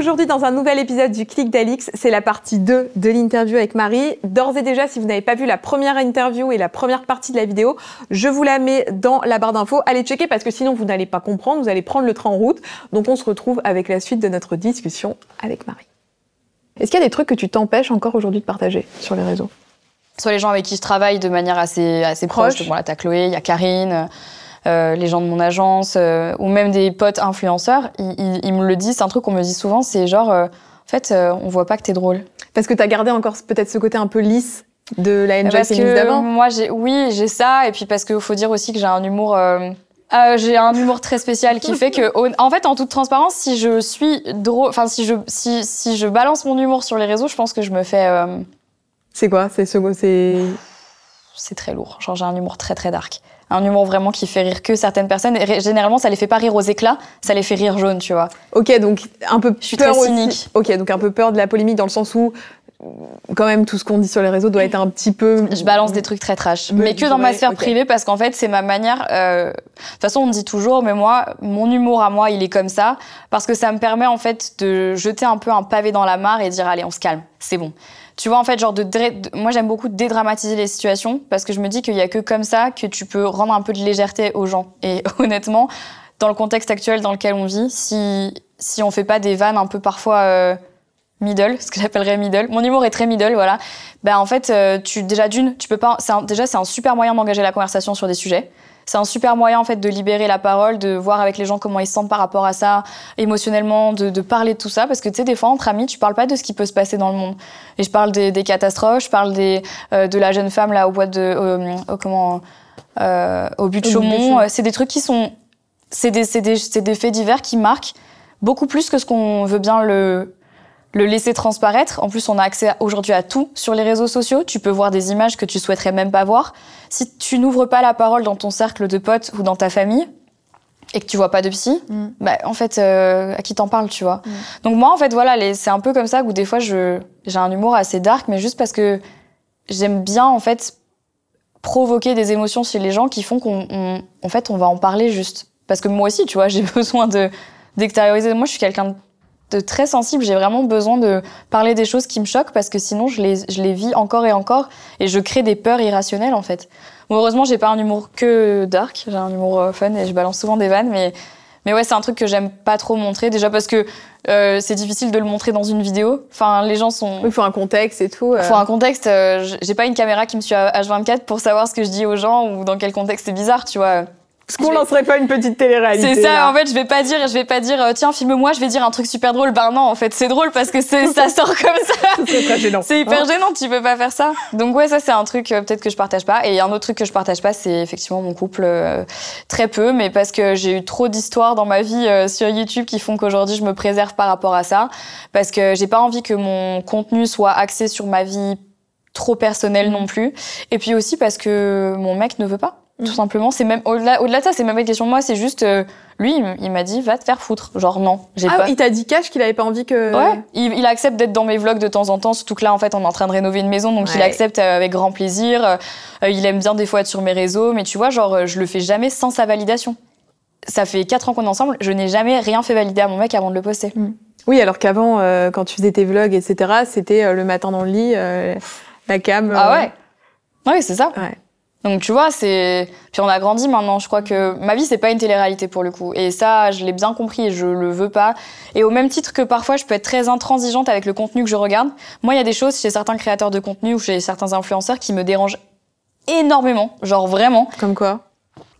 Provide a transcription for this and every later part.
aujourd'hui dans un nouvel épisode du Clic d'Alix. C'est la partie 2 de l'interview avec Marie. D'ores et déjà, si vous n'avez pas vu la première interview et la première partie de la vidéo, je vous la mets dans la barre d'infos. Allez checker parce que sinon vous n'allez pas comprendre, vous allez prendre le train en route. Donc on se retrouve avec la suite de notre discussion avec Marie. Est-ce qu'il y a des trucs que tu t'empêches encore aujourd'hui de partager sur les réseaux Soit les gens avec qui je travaille de manière assez, assez proche. voilà Bon, Chloé, il y a Karine. Euh, les gens de mon agence euh, ou même des potes influenceurs, ils, me le disent. C'est un truc qu'on me dit souvent, c'est genre, euh, en fait, on voit pas que t'es drôle. Parce que t'as gardé encore peut-être ce côté un peu lisse de la NJ que d'avant. Moi, j'ai, oui, j'ai ça, et puis parce qu'il faut dire aussi que j'ai un humour. Euh, j'ai un humour très spécial qui fait que, en fait, en toute transparence, si je suis drôle, enfin si je si, si je balance mon humour sur les réseaux, je pense que je me fais. C'est quoi C'est ce c'est. C'est très lourd. Genre j'ai un humour très très dark un humour vraiment qui fait rire que certaines personnes. Et généralement, ça les fait pas rire aux éclats, ça les fait rire jaune, tu vois. Ok, donc un peu. Je suis très cynique. Ok, donc un peu peur de la polémique dans le sens où quand même tout ce qu'on dit sur les réseaux doit être un petit peu. Je balance des trucs très trash, mais, que dans ma sphère privée parce qu'en fait c'est ma manière. Euh, de toute façon on dit toujours, mais moi mon humour à moi il est comme ça parce que ça me permet en fait de jeter un peu un pavé dans la mare et dire allez on se calme, c'est bon. Tu vois, en fait, genre de. Moi, j'aime beaucoup dédramatiser les situations parce que je me dis qu'il n'y a que comme ça que tu peux rendre un peu de légèreté aux gens. Et honnêtement, dans le contexte actuel dans lequel on vit, si, si on fait pas des vannes un peu parfois. Euh, middle, ce que j'appellerais middle. Mon humour est très middle, voilà. Ben en fait, euh, tu déjà d'une, tu peux pas. Un, déjà, c'est un super moyen d'engager la conversation sur des sujets c'est un super moyen en fait de libérer la parole, de voir avec les gens comment ils se sentent par rapport à ça, émotionnellement, de, de parler de tout ça, parce que tu sais, des fois entre amis, tu parles pas de ce qui peut se passer dans le monde. Et je parle des, des catastrophes, je parle des, euh, de la jeune femme là au bois de, euh, oh, comment, euh, au but de Chaumont. Euh, c'est des trucs qui sont, c'est des, des, des faits divers qui marquent beaucoup plus que ce qu'on veut bien le le laisser transparaître. En plus, on a accès aujourd'hui à tout sur les réseaux sociaux. Tu peux voir des images que tu souhaiterais même pas voir. Si tu n'ouvres pas la parole dans ton cercle de potes ou dans ta famille, et que tu vois pas de psy, mm. bah, en fait, euh, à qui t'en parles, tu vois. Mm. Donc moi, en fait, voilà, c'est un peu comme ça où des fois, je, j'ai un humour assez dark, mais juste parce que j'aime bien, en fait, provoquer des émotions chez les gens qui font qu'on, en fait, on va en parler juste. Parce que moi aussi, tu vois, j'ai besoin de, d'extérioriser. Moi, je suis quelqu'un de de très sensible. J'ai vraiment besoin de parler des choses qui me choquent parce que sinon je les, je les vis encore et encore et je crée des peurs irrationnelles en fait. Bon, heureusement, j'ai pas un humour que dark, j'ai un humour euh, fun et je balance souvent des vannes, mais, mais ouais, c'est un truc que j'aime pas trop montrer déjà parce que euh, c'est difficile de le montrer dans une vidéo. Enfin, les gens sont. Il faut un contexte et tout. Il faut euh. un contexte. j'ai pas une caméra qui me suit à H24 pour savoir ce que je dis aux gens ou dans quel contexte c'est bizarre, tu vois. Est-ce qu'on lancerait pas une petite télé-réalité C'est ça, en fait, je vais pas dire, je vais pas dire, euh, tiens, filme-moi, je vais dire un truc super drôle. Ben non, en fait, c'est drôle parce que ça sort comme ça. c'est hyper gênant. C'est hyper hein gênant, tu peux pas faire ça. Donc ouais, ça c'est un truc euh, peut-être que je partage pas. Et un autre truc que je partage pas, c'est effectivement mon couple euh, très peu, mais parce que j'ai eu trop d'histoires dans ma vie sur YouTube qui font qu'aujourd'hui je me préserve par rapport à ça, parce que j'ai pas envie que mon contenu soit axé sur ma vie trop personnelle non plus. Et puis aussi parce que mon mec ne veut pas. Tout mhm. simplement, c'est même au-delà, au-delà de ça, c'est même pas une question moi, c'est juste euh, lui, il, m'a dit va te faire foutre. Genre non, j'ai ah, il t'a dit cash qu'il avait pas envie que. Ouais, il, accepte d'être dans mes vlogs de temps en temps, surtout que là en fait on est en train de rénover une maison, donc il accepte euh, avec grand plaisir. Euh, il aime bien des fois être sur mes réseaux, mais tu vois, genre je le fais jamais sans sa validation. Ça fait quatre ans qu'on est ensemble, je n'ai jamais rien fait valider à mon mec avant de le poster. Mm. Oui, alors qu'avant, quand tu faisais tes vlogs, etc., c'était le matin dans le lit, la cam. Ah ouais. Ouais, c'est ça. Ouais. Donc tu vois, puis on a grandi maintenant. Je crois que ma vie c'est pas une télé-réalité pour le coup, et ça je l'ai bien compris et je le veux pas. Et au même titre que parfois je peux être très intransigeante avec le contenu que je regarde. Moi, il y a des choses chez certains créateurs de contenu ou chez certains influenceurs qui me dérangent énormément, genre vraiment. Comme quoi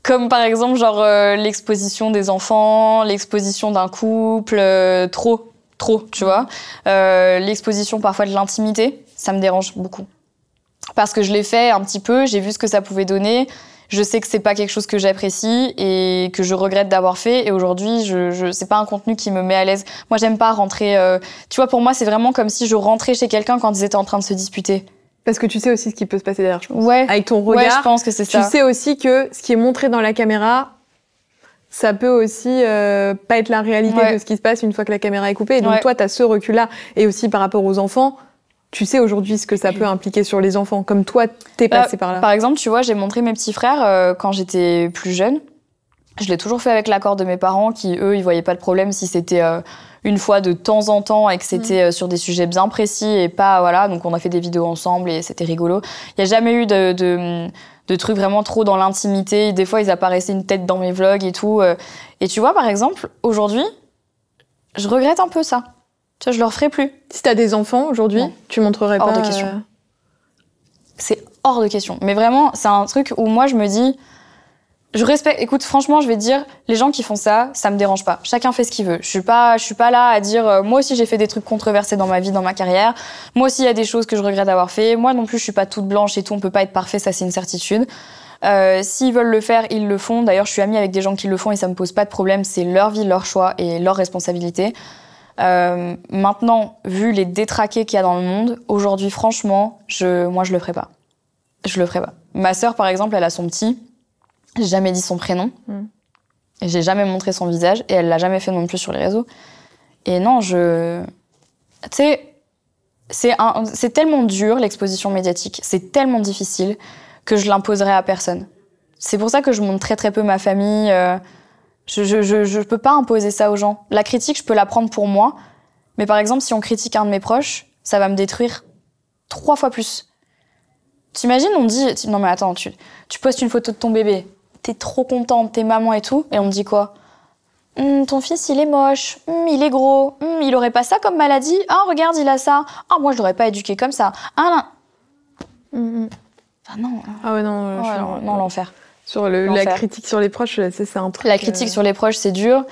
Comme par exemple genre euh, l'exposition des enfants, l'exposition d'un couple, euh, trop, trop, tu vois. Euh, l'exposition parfois de l'intimité, ça me dérange beaucoup parce que je l'ai fait un petit peu, j'ai vu ce que ça pouvait donner. Je sais que c'est pas quelque chose que j'apprécie et que je regrette d'avoir fait. Et aujourd'hui, je, je c'est pas un contenu qui me met à l'aise. Moi, j'aime pas rentrer. Euh, tu vois, pour moi, c'est vraiment comme si je rentrais chez quelqu'un quand ils étaient en train de se disputer. Parce que tu sais aussi ce qui peut se passer derrière, je pense. Ouais. Avec ton regard. je pense que c'est ça. Tu sais aussi que ce qui est montré dans la caméra, ça peut aussi euh, pas être la réalité de ce qui se passe une fois que la caméra est coupée. donc toi, tu ce recul-là. Et aussi par rapport aux enfants, tu sais aujourd'hui ce que ça peut impliquer sur les enfants, comme toi, t'es bah, passé par là. Par exemple, tu vois, j'ai montré mes petits frères euh, quand j'étais plus jeune. Je l'ai toujours fait avec l'accord de mes parents, qui eux, ils voyaient pas de problème si c'était euh, une fois de temps en temps et que mm. c'était euh, sur des sujets bien précis et pas voilà. Donc on a fait des vidéos ensemble et c'était rigolo. Il y a jamais eu de, de trucs vraiment trop dans l'intimité. Des fois, ils apparaissaient une tête dans mes vlogs et tout. Et tu vois, par exemple, aujourd'hui, je regrette un peu ça. Ça, je leur ferai plus. Si t'as des enfants aujourd'hui, tu montrerais pas. de question. Euh, c'est hors de question. Mais vraiment, c'est un truc où moi, je me dis. Je respecte. Écoute, franchement, je vais te dire, les gens qui font ça, ça me dérange pas. Chacun fait ce qu'il veut. Je suis pas, je suis pas là à dire, euh, moi aussi j'ai fait des trucs controversés dans ma vie, dans ma carrière. Moi aussi il y a des choses que je regrette d'avoir fait. Moi non plus, je suis pas toute blanche et tout. On peut pas être parfait, ça c'est une certitude. Euh, s'ils veulent le faire, ils le font. D'ailleurs, je suis amie avec des gens qui le font et ça me pose pas de problème. C'est leur vie, leur choix et leur responsabilité. Euh, maintenant, vu les détraqués qu'il y a dans le monde, aujourd'hui, franchement, je, moi, je le ferai pas. Je le ferai pas. Ma sœur, par exemple, elle a son petit. J'ai jamais dit son prénom. Hmm. J'ai jamais montré son visage et elle l'a jamais fait non plus sur les réseaux. Et non, je. Tu sais, c'est, tellement dur l'exposition médiatique, c'est tellement difficile que je l'imposerai à personne. C'est pour ça que je montre très très peu ma famille. Euh, je peux pas imposer ça aux gens. La critique, je peux la prendre pour moi. Mais par exemple, si on critique un de mes proches, ça va me détruire trois fois plus. T'imagines, on dit, non mais attends, tu, tu postes une photo de ton bébé, t'es trop contente, t'es maman et tout, et on me dit quoi hum, ton fils, il est moche. Hum, il est gros. Hum, il aurait pas ça comme maladie. Ah, regarde, il a ça. Ah, moi, je l'aurais pas éduqué comme ça. Ah, non. Hein. Ah, ouais, non, euh, non euh, l'enfer. Sur la critique sur les proches, euh, c'est un truc. La critique euh, sur les proches, c'est dur.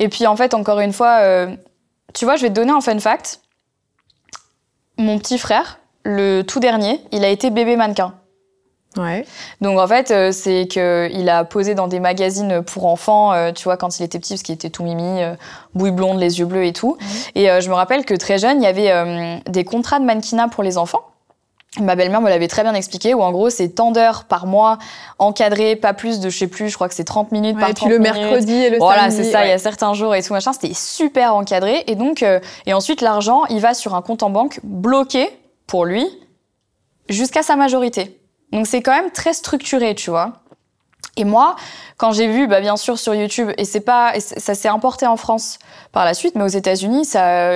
Et puis en fait, encore une fois, euh, tu vois, je vais te donner un fun fact. Mon petit frère, le tout dernier, il a été bébé mannequin. Ouais. Donc en fait, c'est que il a posé dans des magazines pour enfants, tu vois, quand il était petit, parce qu'il était tout mimi, bouille blonde, les yeux bleus et tout. Et je me rappelle que très jeune, il y avait des contrats de mannequinat pour les enfants. Ma belle-mère me l'avait très bien expliqué, où en gros c'est tant d'heures par mois encadrées, pas plus de, je sais plus, je crois que c'est 30 minutes par et puis le mercredi et le samedi. Voilà, c'est ça, il y a certains jours et tout machin, c'était super encadré. Et donc, euh, et ensuite l'argent, il va sur un compte en banque bloqué pour lui jusqu'à sa majorité. Donc c'est quand même très structuré, tu vois. Et moi, quand j'ai vu, bah bien sûr sur YouTube, et c'est pas, ça s'est importé en France par la suite, mais aux États-Unis,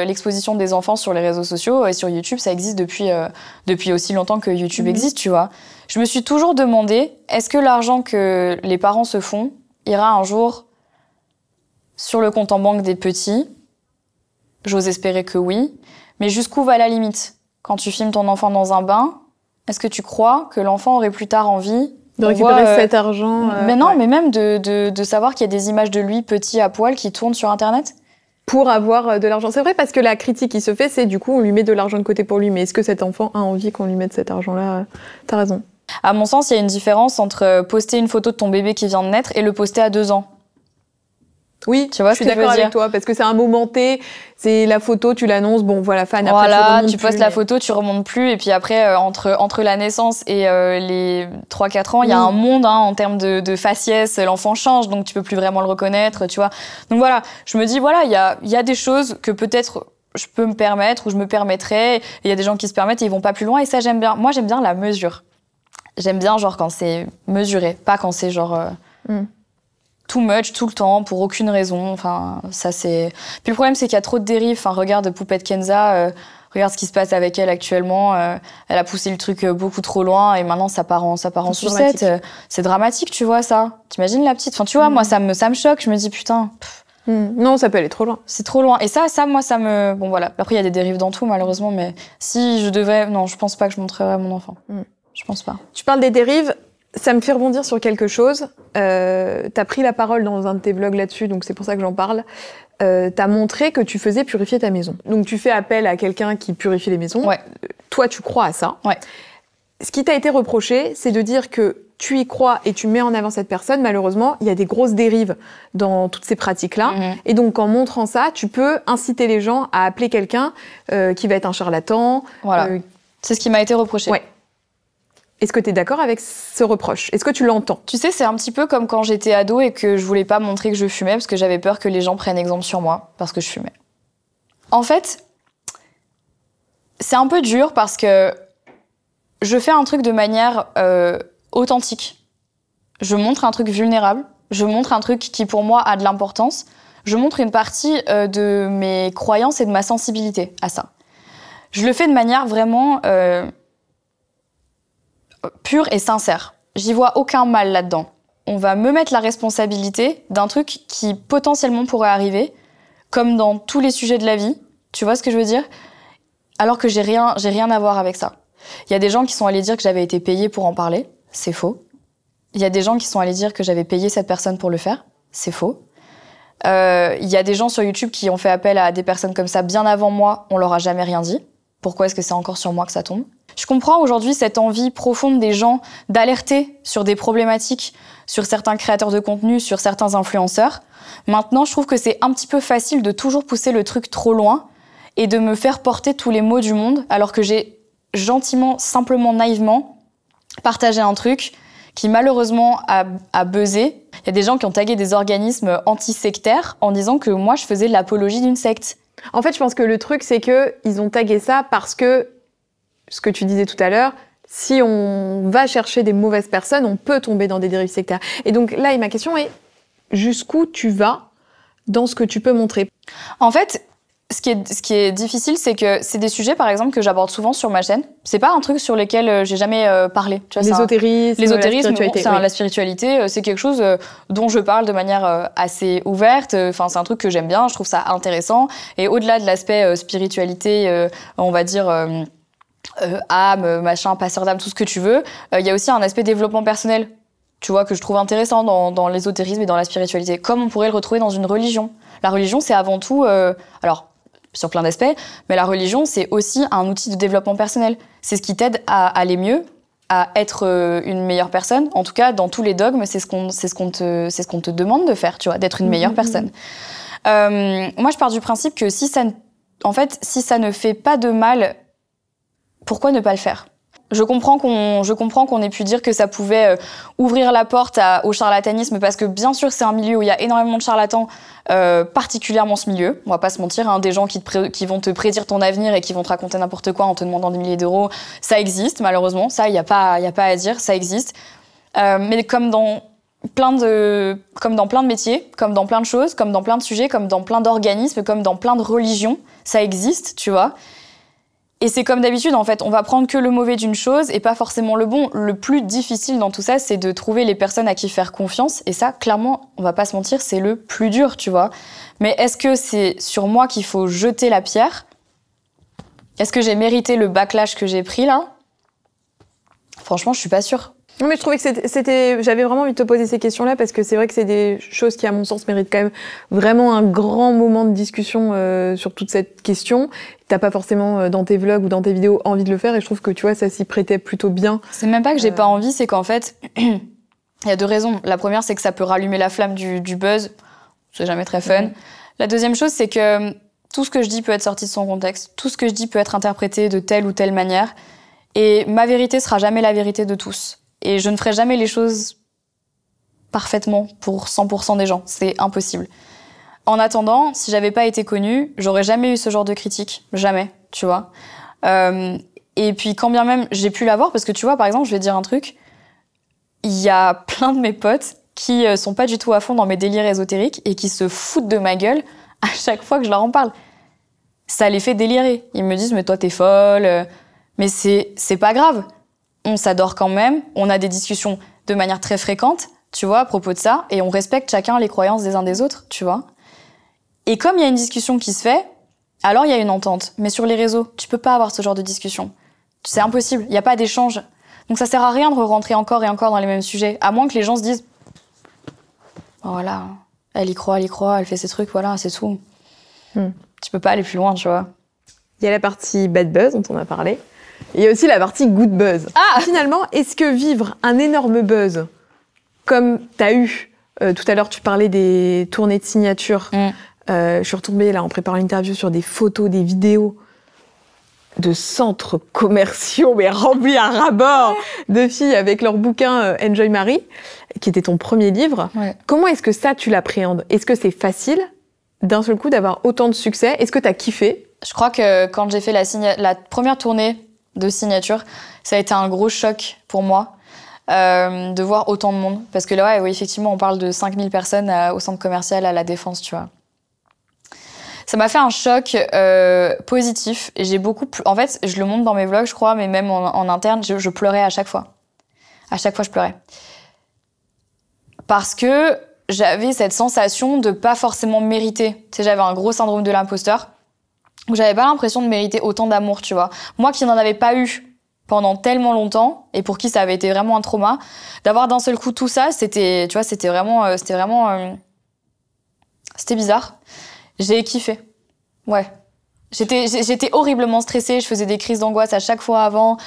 l'exposition des enfants sur les réseaux sociaux et sur YouTube, ça existe depuis euh, depuis aussi longtemps que YouTube mhm. existe, tu vois. Je me suis toujours demandé, est-ce que l'argent que les parents se font ira un jour sur le compte en banque des petits J'ose espérer que oui, mais jusqu'où va la limite Quand tu filmes ton enfant dans un bain, est-ce que tu crois que l'enfant aurait plus tard envie de récupérer euh, cet argent. Euh, mais non, mais même de, de, de savoir qu'il y a des images de lui petit à poil qui tournent sur Internet pour avoir euh, de l'argent. C'est vrai parce que la critique qui se fait, c'est du coup, on lui met de l'argent de côté pour lui. Mais est-ce que cet enfant a envie qu'on lui mette cet argent-là T'as raison. À mon sens, il y a une différence entre poster une photo de ton bébé qui vient de naître et le poster à deux ans. Oui, tu vois je suis d'accord avec toi parce que c'est un moment T, c'est la photo, tu l'annonces, bon voilà, fan. Après, voilà, tu, tu postes la photo, tu remontes plus, et puis après euh, entre entre la naissance et euh, les 3-4 ans, il y a un mm. monde hein, en termes de, de faciès, l'enfant change, donc tu peux plus vraiment le reconnaître, tu vois. Donc voilà, je me dis voilà, il y a y a des choses que peut-être je peux me permettre ou je me permettrais. Il y a des gens qui se permettent et ils vont pas plus loin, et ça j'aime bien. Moi j'aime bien la mesure. J'aime bien genre quand c'est mesuré, pas quand c'est genre. Euh, mm too much tout le temps pour aucune raison. Enfin, ça c'est. Puis le problème c'est qu'il y a trop de dérives. Enfin, regarde Poupette Kenza. Euh, regarde ce qui se passe avec elle actuellement. Euh, elle a poussé le truc euh, beaucoup trop loin et maintenant ça part en ça part en sucette. c'est dramatique, tu vois ça. T'imagines la petite. Enfin, tu vois, moi mm. ça me ça me choque. Je me dis putain. Mm. Non, ça peut aller trop loin. C'est trop loin. Et ça, ça, moi, ça me. Bon, voilà. Après, il y a des dérives dans tout, malheureusement, mais si je devais. Non, je pense pas que je montrerais à mon enfant. Mm. Je pense pas. Tu parles des dérives. Ça me fait rebondir sur quelque chose. Euh, tu as pris la parole dans un de tes vlogs là-dessus, donc c'est pour ça que j'en parle. Euh, tu as montré que tu faisais purifier ta maison. Donc tu fais appel à quelqu'un qui purifie les maisons. Ouais. Toi, tu crois à ça. Ouais. Ce qui t'a été reproché, c'est de dire que tu y crois et tu mets en avant cette personne, malheureusement, il y a des grosses dérives dans toutes ces pratiques-là. Mm-hmm. Et donc, en montrant ça, tu peux inciter les gens à appeler quelqu'un euh, qui va être un charlatan. Voilà. Euh, c'est ce qui m'a été reproché. Ouais. Est-ce que tu es d'accord avec ce reproche Est-ce que tu l'entends Tu sais, c'est un petit peu comme quand j'étais ado et que je voulais pas montrer que je fumais parce que j'avais peur que les gens prennent exemple sur moi parce que je fumais. En fait, c'est un peu dur parce que je fais un truc de manière euh, authentique. Je montre un truc vulnérable, je montre un truc qui pour moi a de l'importance, je montre une partie euh, de mes croyances et de ma sensibilité à ça. Je le fais de manière vraiment... Euh, pure et sincère. J'y vois aucun mal là-dedans. On va me mettre la responsabilité d'un truc qui potentiellement pourrait arriver, comme dans tous les sujets de la vie. Tu vois ce que je veux dire Alors que j'ai rien, j'ai rien à voir avec ça. Il y a des gens qui sont allés dire que j'avais été payé pour en parler. C'est faux. Il y a des gens qui sont allés dire que j'avais payé cette personne pour le faire. C'est faux. Euh, il y a des gens sur YouTube qui ont fait appel à des personnes comme ça bien avant moi. On leur a jamais rien dit pourquoi est-ce que c'est encore sur moi que ça tombe Je comprends aujourd'hui cette envie profonde des gens d'alerter sur des problématiques, sur certains créateurs de contenu, sur certains influenceurs. Maintenant, je trouve que c'est un petit peu facile de toujours pousser le truc trop loin et de me faire porter tous les maux du monde alors que j'ai gentiment, simplement, naïvement partagé un truc qui malheureusement a, buzzé. Il y a des gens qui ont tagué des organismes antisectaires en disant que moi je faisais l'apologie d'une secte. En fait, je pense que le truc, c'est que ils ont tagué ça parce que, ce que tu disais tout à l'heure, si on va chercher des mauvaises personnes, on peut tomber dans des dérives sectaires. Et donc là, ma question est, jusqu'où tu vas dans ce que tu peux montrer En fait, ce qui, est, ce qui est difficile, c'est que c'est des sujets, par exemple, que j'aborde souvent sur ma chaîne. C'est pas un truc sur lequel euh, j'ai jamais euh, parlé. l'ésotérisme, la spiritualité, la spiritualité euh, c'est quelque chose dont je parle de manière assez ouverte. Enfin, c'est un truc que j'aime bien, je trouve ça intéressant. Et au-delà de l'aspect spiritualité, on va dire. âme, machin, passeur d'âme, tout ce que tu veux. Il y a aussi un aspect développement personnel, tu vois, que je trouve intéressant dans, dans l'ésotérisme et dans la spiritualité, comme on pourrait le retrouver dans une religion. La religion, c'est avant tout, alors sur plein d'aspects, mais la religion, c'est aussi un outil de développement personnel. C'est ce qui t'aide à aller mieux, à être euh, une meilleure personne. En tout cas, dans tous les dogmes, c'est ce qu'on ce qu'on te, ce qu'on te demande de faire, tu vois, d'être une meilleure mmh, mmh. personne. Euh, moi, je pars du principe que si ça, en fait, si ça ne fait pas de mal, pourquoi ne pas le faire je comprends qu'on, je comprends qu'on ait pu dire que ça pouvait euh, ouvrir la porte au charlatanisme parce que bien sûr c'est un milieu où il y a énormément de charlatans, euh, particulièrement ce milieu. On va pas se mentir, hein, des gens qui, te qui, vont te prédire ton avenir et qui vont te raconter n'importe quoi en te demandant des milliers d'euros, ça existe malheureusement. Ça il n'y a pas, il a pas à dire, ça existe. Euh, mais comme dans plein de, comme dans plein de métiers, comme dans plein de choses, comme dans plein de sujets, comme dans plein d'organismes, comme dans plein de religions, ça existe, tu vois. Et c'est comme d'habitude, en fait, on va prendre que le mauvais d'une chose et pas forcément le bon. Le plus difficile dans tout ça, c'est de trouver les personnes à qui faire confiance. Et ça, clairement, on va pas se mentir, c'est le plus dur, tu vois. Mais est-ce que c'est sur moi qu'il faut jeter la pierre Est-ce que j'ai mérité le backlash que j'ai pris là Franchement, je suis pas sûre. Non, mais je trouvais que c'était. J'avais vraiment envie de te poser ces questions-là parce que c'est vrai que c'est des choses qui, à mon sens, méritent quand même vraiment un grand moment de discussion euh, sur toute cette question. T'as pas forcément euh, dans tes vlogs ou dans tes vidéos envie de le faire et je trouve que tu vois, ça s'y prêtait plutôt bien. C'est même pas que j'ai pas euh. envie, c'est qu'en fait, il y a deux raisons. La première, c'est que ça peut rallumer la flamme du, du buzz. C'est jamais très fun. La deuxième chose, c'est que tout ce que je dis peut être sorti de son contexte. Tout ce que je dis peut être interprété de telle ou telle manière. Et ma vérité sera jamais la vérité de tous. Et je ne ferai jamais les choses parfaitement pour 100% des gens. C'est impossible. En attendant, si j'avais pas été connue, j'aurais jamais eu ce genre de critique. Jamais, tu vois. Euh, et puis, quand bien même j'ai pu l'avoir, parce que tu vois, par exemple, je vais dire un truc. Il y a plein de mes potes qui euh, sont pas du tout à fond dans mes délires ésotériques et qui se foutent de ma gueule à chaque fois que je leur en parle. Ça les fait délirer. Ils me disent, mais toi, t'es folle. Mais c'est, c'est pas grave on s'adore quand même, on a des discussions de manière très fréquente, tu vois, à propos de ça, et on respecte chacun les croyances des uns des autres, tu vois. Et comme il y a une discussion qui se fait, alors il y a une entente. Mais sur les réseaux, tu peux pas avoir ce genre de discussion. C'est impossible, il n'y a pas d'échange. Donc ça sert à rien de rentrer encore et encore dans les mêmes sujets, à moins que les gens se disent oh, voilà, elle y croit, elle y croit, elle fait ses trucs, voilà, c'est tout. Hmm. Tu peux pas aller plus loin, tu vois. Il y a la partie bad buzz dont on a parlé. Il y a aussi la partie good buzz. Ah Finalement, est-ce que vivre un énorme buzz comme tu as eu euh, tout à l'heure, tu parlais des tournées de signatures. Mm. Euh, je suis retombée là en préparant l'interview sur des photos, des vidéos de centres commerciaux, mais remplis à ras de filles avec leur bouquin euh, Enjoy Marie, qui était ton premier livre. Comment est-ce que ça, tu l'appréhendes Est-ce que c'est facile d'un seul coup d'avoir autant de succès Est-ce que tu as kiffé Je crois que quand j'ai fait la première tournée de signatures. Ça a été un gros choc pour moi euh, de voir autant de monde. Parce que là, effectivement, on parle de 5000 personnes euh, au centre commercial à La Défense, tu vois. Ça m'a fait un choc euh, positif et j'ai beaucoup. En fait, je le montre dans mes vlogs, je crois, mais même en, interne, je, pleurais à chaque fois. À chaque fois, je pleurais. Parce que j'avais cette sensation de pas forcément mériter. Tu sais, j'avais un gros syndrome de l'imposteur j'avais pas l'impression de mériter autant d'amour, tu vois. Moi qui n'en avais pas eu pendant tellement longtemps et pour qui ça avait été vraiment un trauma, d'avoir d'un seul coup tout ça, c'était, tu vois, c'était vraiment, euh, c'était vraiment, euh, c'était bizarre. J'ai kiffé. Ouais. J'étais, j'étais horriblement stressée. Je faisais des crises d'angoisse à chaque fois avant.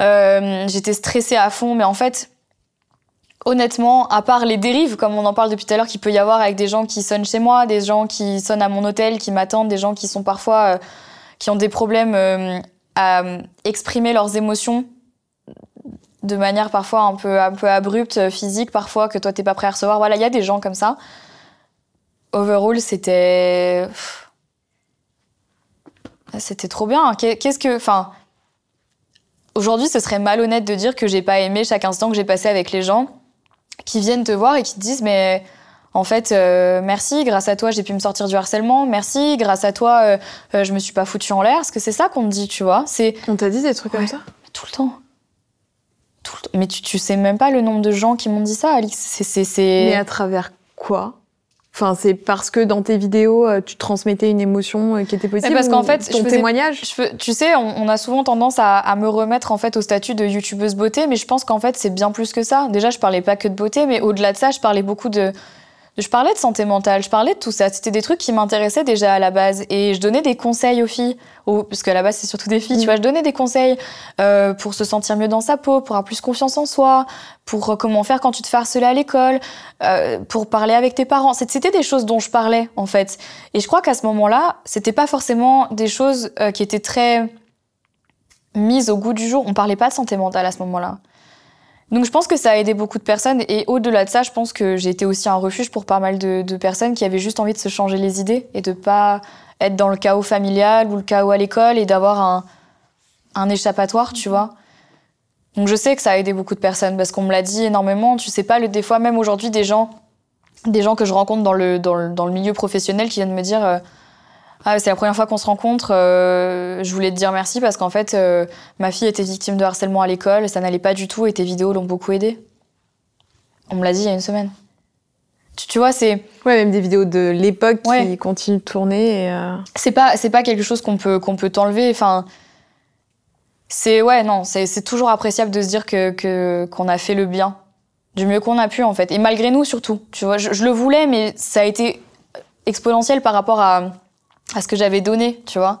Euh, j'étais stressée à fond, mais en fait, honnêtement, à part les dérives, comme on en parle depuis tout à l'heure, qu'il peut y avoir avec des gens qui sonnent chez moi, des gens qui sonnent à mon hôtel, qui m'attendent, des gens qui sont parfois. Euh, qui ont des problèmes euh, à euh, exprimer leurs émotions de manière parfois un peu, un peu abrupte, physique, parfois que toi t'es pas prêt à recevoir. Voilà, il y a des gens comme ça. Overall, c'était. C'était trop bien. Qu'est-ce que. Enfin. Aujourd'hui, ce serait malhonnête de dire que j'ai pas aimé chaque instant que j'ai passé avec les gens qui viennent te voir et qui te disent mais en fait, euh, merci, grâce à toi, j'ai pu me sortir du harcèlement. Merci, grâce à toi, euh, euh, je me suis pas foutu en l'air. Parce que c'est ça qu'on me dit, tu vois. C'est. On t'a dit des trucs comme ça Tout le temps. Tout Mais tu, tu sais même pas le nombre de gens qui m'ont dit ça, Alix. C'est. Mais à travers quoi Enfin, c'est parce que dans tes vidéos, euh, tu transmettais une émotion euh, qui était possible. parce qu'en fait, ton je témoignage. Je tu sais, on, on, a souvent tendance à, à, me remettre en fait au statut de youtubeuse beauté, mais je pense qu'en fait, c'est bien plus que ça. Déjà, je parlais pas que de beauté, mais au-delà de ça, je parlais beaucoup de je parlais de santé mentale, je parlais de tout ça. C'était des trucs qui m'intéressaient déjà à la base. Et je donnais des conseils aux filles, aux... parce qu'à la base, c'est surtout des filles, tu mm. vois. Je donnais des conseils euh, pour se sentir mieux dans sa peau, pour avoir plus confiance en soi, pour euh, comment faire quand tu te fais cela à l'école, euh, pour parler avec tes parents. C'était des choses dont je parlais, en fait. Et je crois qu'à ce moment-là, c'était pas forcément des choses qui étaient très mises au goût du jour. On parlait pas de santé mentale à ce moment-là. Donc je pense que ça a aidé beaucoup de personnes et au-delà de ça, je pense que j'ai été aussi un refuge pour pas mal de, personnes qui avaient juste envie de se changer les idées et de pas être dans le chaos familial ou le chaos à l'école et d'avoir un, échappatoire, tu vois. Donc je sais que ça a aidé beaucoup de personnes parce qu'on me l'a dit énormément. Tu sais pas, le, des fois même aujourd'hui des gens, que je rencontre dans le, milieu professionnel qui viennent me dire euh, ah, c'est la première fois qu'on se rencontre. Euh, je voulais te dire merci parce qu'en fait, euh, ma fille était victime de harcèlement à l'école, ça n'allait pas du tout et tes vidéos l'ont beaucoup aidée. On me l'a dit il y a une semaine. Tu, vois, c'est. Ouais, même des vidéos de l'époque qui continuent de tourner. Euh, c'est pas, c'est pas quelque chose qu'on peut, qu'on peut t'enlever. Enfin, c'est ouais, non, c'est toujours appréciable de se dire que qu'on a fait le bien, du mieux qu'on a pu en fait, et malgré nous surtout. Tu vois, je le voulais, mais ça a été exponentiel par rapport à à ce que j'avais donné, tu vois.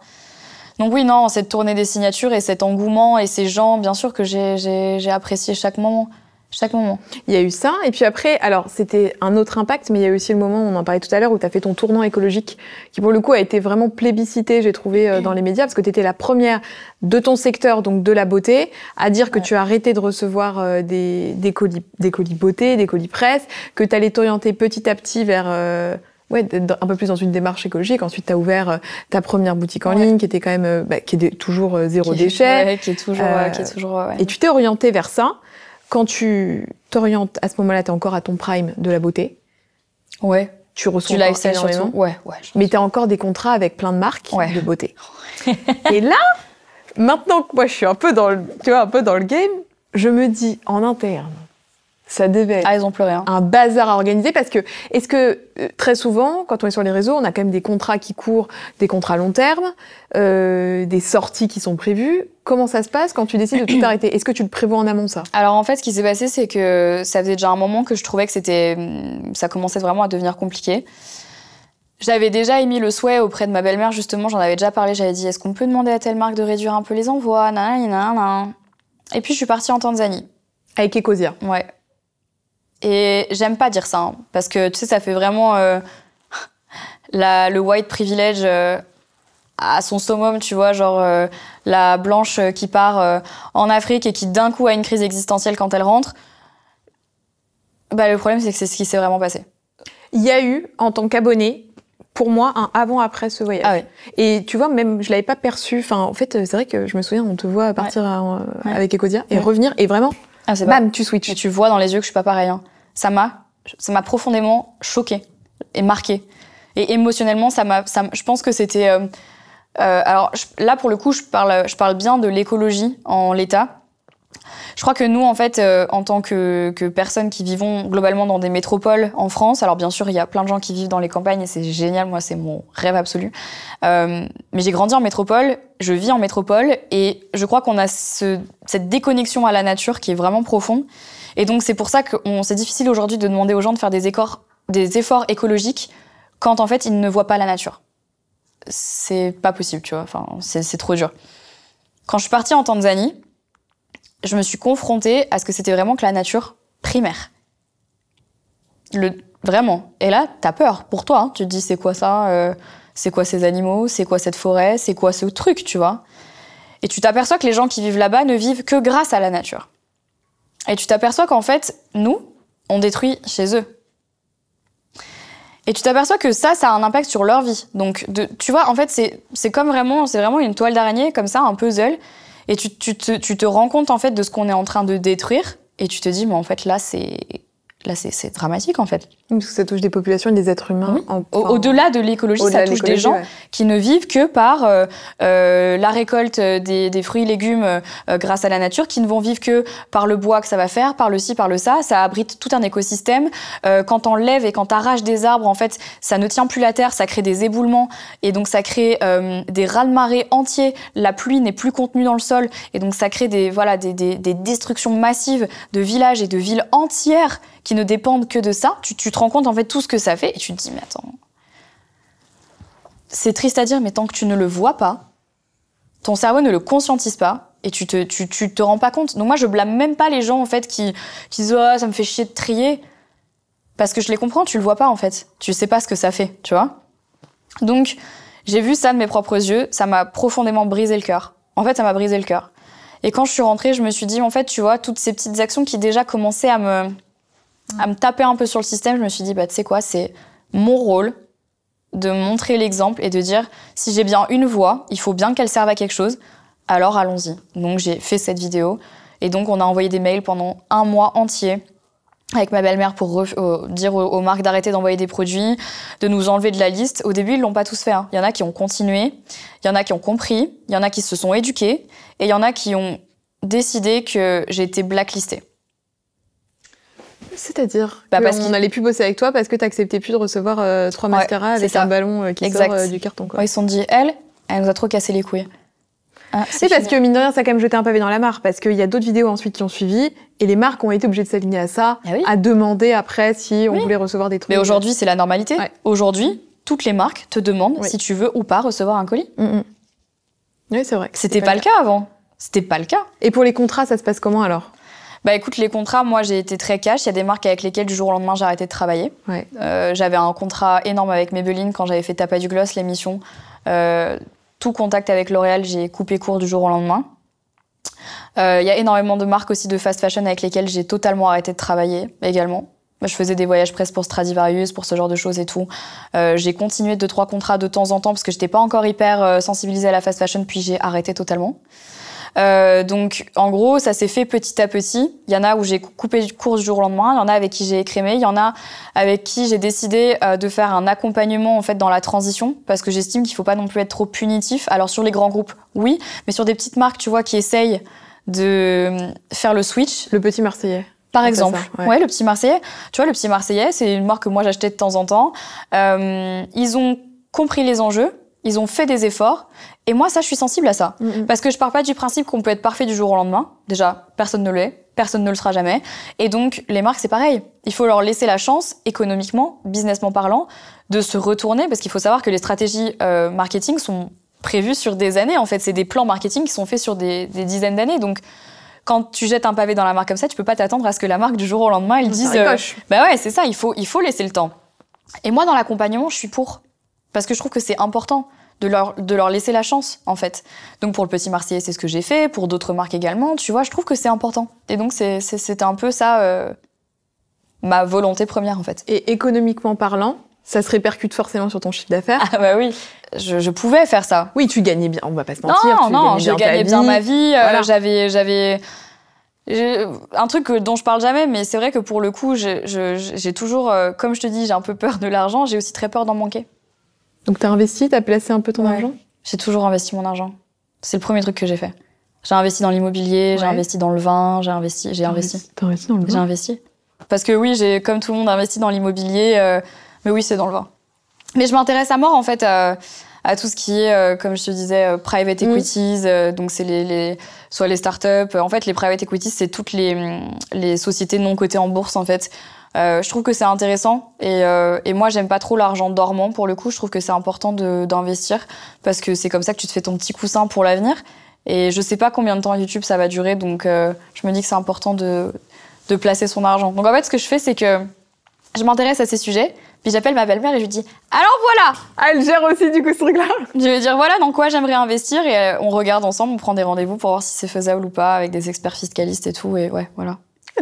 Donc oui, non, cette tournée des signatures et cet engouement et ces gens, bien sûr que j'ai apprécié chaque moment. Chaque moment. Il y a eu ça, et puis après, alors c'était un autre impact, mais il y a eu aussi le moment, on en parlait tout à l'heure, où tu as fait ton tournant écologique, qui pour le coup a été vraiment plébiscité, j'ai trouvé, euh, dans les médias, parce que tu étais la première de ton secteur, donc de la beauté, à dire que tu as arrêté de recevoir euh, des, des, colis, des colis beauté, des colis presse, que tu allais t'orienter petit à petit vers... Euh, ouais, un peu plus dans une démarche écologique. Ensuite, tu as ouvert euh, ta première boutique en ligne qui était quand même euh, bah, qui est toujours euh, zéro déchet. Ouais, qui est toujours. qui est toujours ouais. Et tu t'es orienté vers ça. Quand tu t'orientes à ce moment-là, tu es encore à ton prime de la beauté. Ouais. Tu reçois du lifestyle Ouais, ouais. Mais tu as encore des contrats avec plein de marques de beauté. Et là, maintenant que moi je suis un peu dans tu vois, un peu dans le game, je me dis en interne, ça devait être ah, hein. un bazar à organiser parce que, est-ce que euh, très souvent, quand on est sur les réseaux, on a quand même des contrats qui courent, des contrats long terme, euh, des sorties qui sont prévues. Comment ça se passe quand tu décides de tout arrêter Est-ce que tu le prévois en amont ça Alors en fait, ce qui s'est passé, c'est que ça faisait déjà un moment que je trouvais que c'était, hmm, ça commençait vraiment à devenir compliqué. J'avais déjà émis le souhait auprès de ma belle-mère, justement, j'en avais déjà parlé. J'avais dit, est-ce qu'on peut demander à telle marque de réduire un peu les envois nan, Et puis je suis partie en Tanzanie. Avec Ecosia. Ouais. Et j'aime pas dire ça, hein, parce que tu sais, ça fait vraiment euh, le white privilege euh, à son summum, tu vois, genre euh, la blanche qui part en Afrique et qui d'un coup a une crise existentielle quand elle rentre. Bah, le problème, c'est que c'est ce qui s'est vraiment passé. Il y a eu, en tant qu'abonné, pour moi, un avant-après ce voyage. Ah et tu vois, même, je l'avais pas perçu. Enfin, en fait, c'est vrai que je me souviens, on te voit partir avec Ecodia et revenir, et vraiment, ah, tu switches. Et tu vois dans les yeux que je suis pas pareil. Hein ça m'a, ça m'a profondément choqué et marqué. Et émotionnellement, ça m'a, ça, je pense que c'était. Euh, euh alors là, pour le coup, je parle, je parle bien de l'écologie en l'état. Je crois que nous, en fait, euh, en tant que, que, personnes qui vivons globalement dans des métropoles en France, alors bien sûr, il y a plein de gens qui vivent dans les campagnes et c'est génial, moi, c'est mon rêve absolu. Euh, mais j'ai grandi en métropole, je vis en métropole et je crois qu'on a ce, cette déconnexion à la nature qui est vraiment profonde et donc c'est pour ça que c'est difficile aujourd'hui de demander aux gens de faire des efforts, écologiques quand en fait ils ne voient pas la nature. C'est pas possible, tu vois. Enfin, c'est trop dur. Quand je suis partie en Tanzanie, je me suis confrontée à ce que c'était vraiment que la nature primaire. Le, vraiment. Et là, t'as peur pour toi. Hein. Tu te dis, c'est quoi ça euh, C'est quoi ces animaux C'est quoi cette forêt C'est quoi ce truc, tu vois Et tu t'aperçois que les gens qui vivent là-bas ne vivent que grâce à la nature. Et tu t'aperçois qu'en fait, nous, on détruit chez eux. Et tu t'aperçois que ça, ça a un impact sur leur vie. Donc, tu vois, en fait, c'est comme vraiment, c'est vraiment une toile d'araignée, comme ça, un puzzle. Et tu, tu, te, tu te rends compte, en fait, de ce qu'on est en train de détruire. Et tu te dis, mais en fait, là, c'est Là, c'est dramatique en fait. Parce que ça touche des populations, et des êtres humains. Au-delà de l'écologie, ça touche des gens qui ne vivent que par euh, euh, la récolte des, fruits et légumes euh, grâce à la nature, qui ne vont vivre que par le bois que ça va faire, par le ci, par le ça. Ça abrite tout un écosystème. quand on lève et quand on arrache des arbres, en fait, ça ne tient plus la terre, ça crée des éboulements et donc ça crée des raz-de-marée entiers. La pluie n'est plus contenue dans le sol et donc ça crée des, voilà, des, des, des destructions massives de villages et de villes entières qui ne dépendent que de ça, tu, te rends compte en fait tout ce que ça fait et tu te dis, mais attends, c'est triste à dire, mais tant que tu ne le vois pas, ton cerveau ne le conscientise pas et tu te, tu, tu te rends pas compte. Donc moi, je blâme même pas les gens en fait qui, qui disent oh, ça me fait chier de trier parce que je les comprends, tu le vois pas en fait, tu sais pas ce que ça fait, tu vois. Donc j'ai vu ça de mes propres yeux, ça m'a profondément brisé le cœur. En fait, ça m'a brisé le cœur. Et quand je suis rentrée, je me suis dit en fait, tu vois, toutes ces petites actions qui déjà commençaient à me à me taper un peu sur le système, je me suis dit, bah, tu sais quoi, c'est mon rôle de montrer l'exemple et de dire, si j'ai bien une voix, il faut bien qu'elle serve à quelque chose, alors allons-y. Donc j'ai fait cette vidéo, et donc on a envoyé des mails pendant un mois entier avec ma belle-mère pour euh, dire aux, marques d'arrêter d'envoyer des produits, de nous enlever de la liste. Au début, ils l'ont pas tous fait. Hein. Il y en a qui ont continué, il y en a qui ont compris, il y en a qui se sont éduqués, et il y en a qui ont décidé que j'étais blacklistée. C'est-à-dire bah parce qu'on n'allait plus bosser avec toi parce que tu acceptais plus de recevoir euh, trois ouais, mascaras avec un ballon euh, qui sort euh, du carton. Quoi. Ouais, ils se sont dit, elle, elle nous a trop cassé les couilles. Ah, c'est parce que mine de rien, ça a quand même jeté un pavé dans la mare parce qu'il y a d'autres vidéos ensuite qui ont suivi et les marques ont été obligées de s'aligner à ça, ah à demander après si on voulait recevoir des trucs. Mais aujourd'hui, c'est la normalité. Aujourd'hui, toutes les marques te demandent si tu veux ou pas recevoir un colis. Mm, mm. Oui, c'est vrai. C'était pas, le cas avant. C'était pas le cas. Et pour les contrats, ça se passe comment alors bah écoute, les contrats, moi j'ai été très cash. Il y a des marques avec lesquelles du jour au lendemain j'ai arrêté de travailler. Ouais. Euh, j'avais un contrat énorme avec Maybelline quand j'avais fait Tapa du Gloss, l'émission. Euh, tout contact avec L'Oréal, j'ai coupé court du jour au lendemain. Euh, il y a énormément de marques aussi de fast fashion avec lesquelles j'ai totalement arrêté de travailler également. Bah, je faisais des voyages presse pour Stradivarius, pour ce genre de choses et tout. Euh, j'ai continué deux trois contrats de temps en temps parce que j'étais pas encore hyper euh, sensibilisée à la fast fashion, puis j'ai arrêté totalement. Euh, donc en gros, ça s'est fait petit à petit. Il y en a où j'ai coupé du cours du jour au lendemain, il y en a avec qui j'ai écrémé, il y en a avec qui j'ai décidé euh, de faire un accompagnement en fait dans la transition parce que j'estime qu'il faut pas non plus être trop punitif. Alors sur les grands groupes, oui, mais sur des petites marques, tu vois, qui essayent de euh, faire le switch. Le petit Marseillais. Par exemple, ouais. ouais. le petit Marseillais. Tu vois, le petit Marseillais, c'est une marque que moi j'achetais de temps en temps. Euh, ils ont compris les enjeux, ils ont fait des efforts. Et moi, ça, je suis sensible à ça. Mm, mm. Parce que je pars pas du principe qu'on peut être parfait du jour au lendemain. Déjà, personne ne l'est, personne ne le sera jamais. Et donc, les marques, c'est pareil. Il faut leur laisser la chance, économiquement, businessment parlant, de se retourner. Parce qu'il faut savoir que les stratégies euh, marketing sont prévues sur des années. En fait, c'est des plans marketing qui sont faits sur des, dizaines d'années. Donc, quand tu jettes un pavé dans la marque comme ça, tu peux pas t'attendre à ce que la marque du jour au lendemain, elle dise. Euh, bah ouais, c'est ça, il faut, il faut laisser le temps. Et moi, dans l'accompagnement, je suis pour parce que je trouve que c'est important de leur, de leur laisser la chance, en fait. Donc pour le Petit Marseillais, c'est ce que j'ai fait, pour d'autres marques également, tu vois, je trouve que c'est important. Et donc c'était un peu ça, euh, ma volonté première, en fait. Et économiquement parlant, ça se répercute forcément sur ton chiffre d'affaires. Ah bah oui, je, je, pouvais faire ça. Oui, tu gagnais bien, on va pas se mentir. Non, tu non, je gagnais bien ma vie, euh, voilà. j'avais... j'avais un truc dont je parle jamais, mais c'est vrai que pour le coup, j'ai toujours, euh, comme je te dis, j'ai un peu peur de l'argent, j'ai aussi très peur d'en manquer. Donc t'as investi, t'as placé un peu ton argent J'ai toujours investi mon argent. C'est le premier truc que j'ai fait. J'ai investi dans l'immobilier, j'ai investi dans le vin, j'ai investi, j'ai investi. T'as investi dans le vin J'ai investi. Parce que oui, j'ai comme tout le monde investi dans l'immobilier, euh, mais oui, c'est dans le vin. Mais je m'intéresse à mort en fait à, tout ce qui est, euh, comme je te disais, euh, private mm. equities. Euh, donc c'est les, les, soit les startups. En fait, les private equities, c'est toutes les, les sociétés non cotées en bourse en fait. Euh, je trouve que c'est intéressant et, euh, et moi j'aime pas trop l'argent dormant pour le coup. Je trouve que c'est important d'investir parce que c'est comme ça que tu te fais ton petit coussin pour l'avenir. Et je sais pas combien de temps YouTube ça va durer donc euh, je me dis que c'est important de, de placer son argent. Donc en fait ce que je fais c'est que je m'intéresse à ces sujets puis j'appelle ma belle-mère et je lui dis alors voilà Elle gère aussi du coup ce truc-là. Je lui dis « voilà dans quoi j'aimerais investir et euh, on regarde ensemble, on prend des rendez-vous pour voir si c'est faisable ou pas avec des experts fiscalistes et tout et ouais voilà.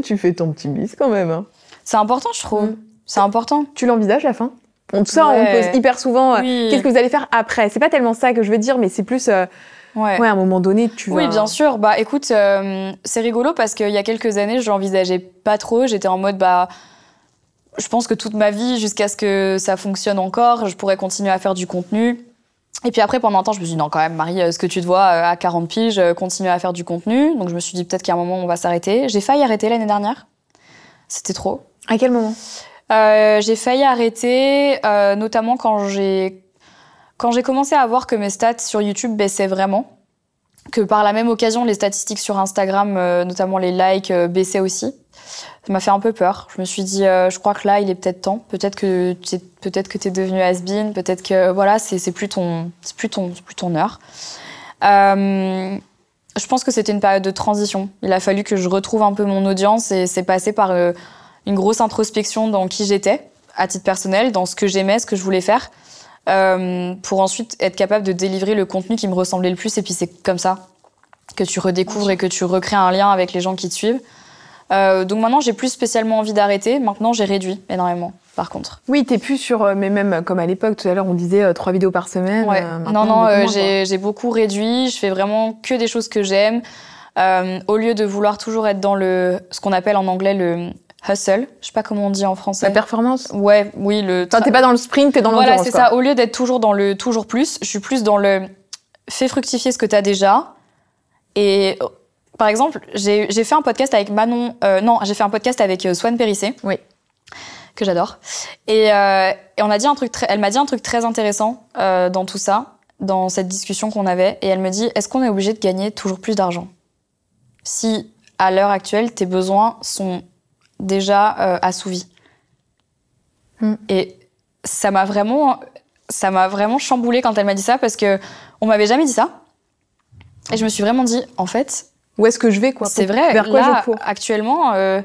tu fais ton petit bis quand même. Hein. C'est important, je trouve. Mm. C'est important. Tu l'envisages la fin On tout ça, on pose hyper souvent euh, qu'est-ce que vous allez faire après. C'est pas tellement ça que je veux dire, mais c'est plus. Euh, ouais. ouais. à un moment donné, tu Oui, bien sûr. Bah, écoute, euh, c'est rigolo parce qu'il y a quelques années, je l'envisageais pas trop. J'étais en mode, bah, je pense que toute ma vie, jusqu'à ce que ça fonctionne encore, je pourrais continuer à faire du contenu. Et puis après, pendant un temps, je me suis dit, non, quand même, Marie, ce que tu te vois à 40 piges, continue à faire du contenu. Donc je me suis dit, peut-être qu'à un moment, on va s'arrêter. J'ai failli arrêter l'année dernière. C'était trop. À quel moment euh, J'ai failli arrêter, euh, notamment quand j'ai quand j'ai commencé à voir que mes stats sur YouTube baissaient vraiment, que par la même occasion les statistiques sur Instagram, euh, notamment les likes, baissaient aussi. Ça m'a fait un peu peur. Je me suis dit, je crois que là, il est peut-être temps. Peut-être que t'es, peut-être que t'es devenu has-been. Peut-être que voilà, c'est, plus ton, c'est plus ton, c'est plus ton heure. je pense que c'était une période de transition. Il a fallu que je retrouve un peu mon audience et c'est passé par une grosse introspection dans qui j'étais, à titre personnel, dans ce que j'aimais, ce que je voulais faire, euh, pour ensuite être capable de délivrer le contenu qui me ressemblait le plus. Et puis c'est comme ça que tu redécouvres et que tu recrées un lien avec les gens qui te suivent. Euh, donc maintenant, j'ai plus spécialement envie d'arrêter. Maintenant, j'ai réduit énormément, par contre. Oui, t'es plus sur, euh, mais même comme à l'époque, tout à l'heure, on disait trois vidéos par semaine. Ouais. non, non, hein. j'ai beaucoup réduit. Je fais vraiment que des choses que j'aime. au lieu de vouloir toujours être dans le, ce qu'on appelle en anglais le hustle, je sais pas comment on dit en français. La performance Ouais, oui. Le enfin, t'es pas dans le sprint, t'es dans l'endurance. Voilà, c'est ça. Au lieu d'être toujours dans le toujours plus, je suis plus dans le fais fructifier ce que t'as déjà. Et oh, par exemple, j'ai fait un podcast avec Manon. Euh, non, j'ai fait un podcast avec euh, Swan Périssé. Oui. Que j'adore. Et, euh, et, on a dit un truc. elle m'a dit un truc très intéressant dans tout ça, dans cette discussion qu'on avait. Et elle me dit Est-ce qu'on est obligé de gagner toujours plus d'argent Si à l'heure actuelle, tes besoins sont déjà euh, assouvie. Mm. Et ça m'a vraiment, ça m'a vraiment chamboulé quand elle m'a dit ça parce que on m'avait jamais dit ça. Et je me suis vraiment dit, en fait, où est-ce que je vais quoi C'est vrai. quoi là, Actuellement, euh,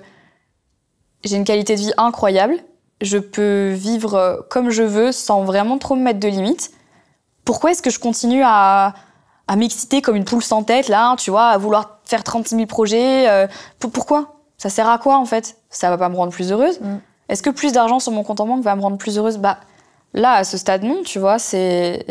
j'ai une qualité de vie incroyable. Je peux vivre euh, comme je veux sans vraiment trop me mettre de limites. Pourquoi est-ce que je continue à, m'exciter comme une poule sans tête là Tu vois, à vouloir faire 36 000 projets Pourquoi ça sert à quoi en fait Ça va pas me rendre plus heureuse. Mm. Est-ce que plus d'argent sur mon compte en banque va me rendre plus heureuse Bah là, à ce stade, non, tu vois, c'est.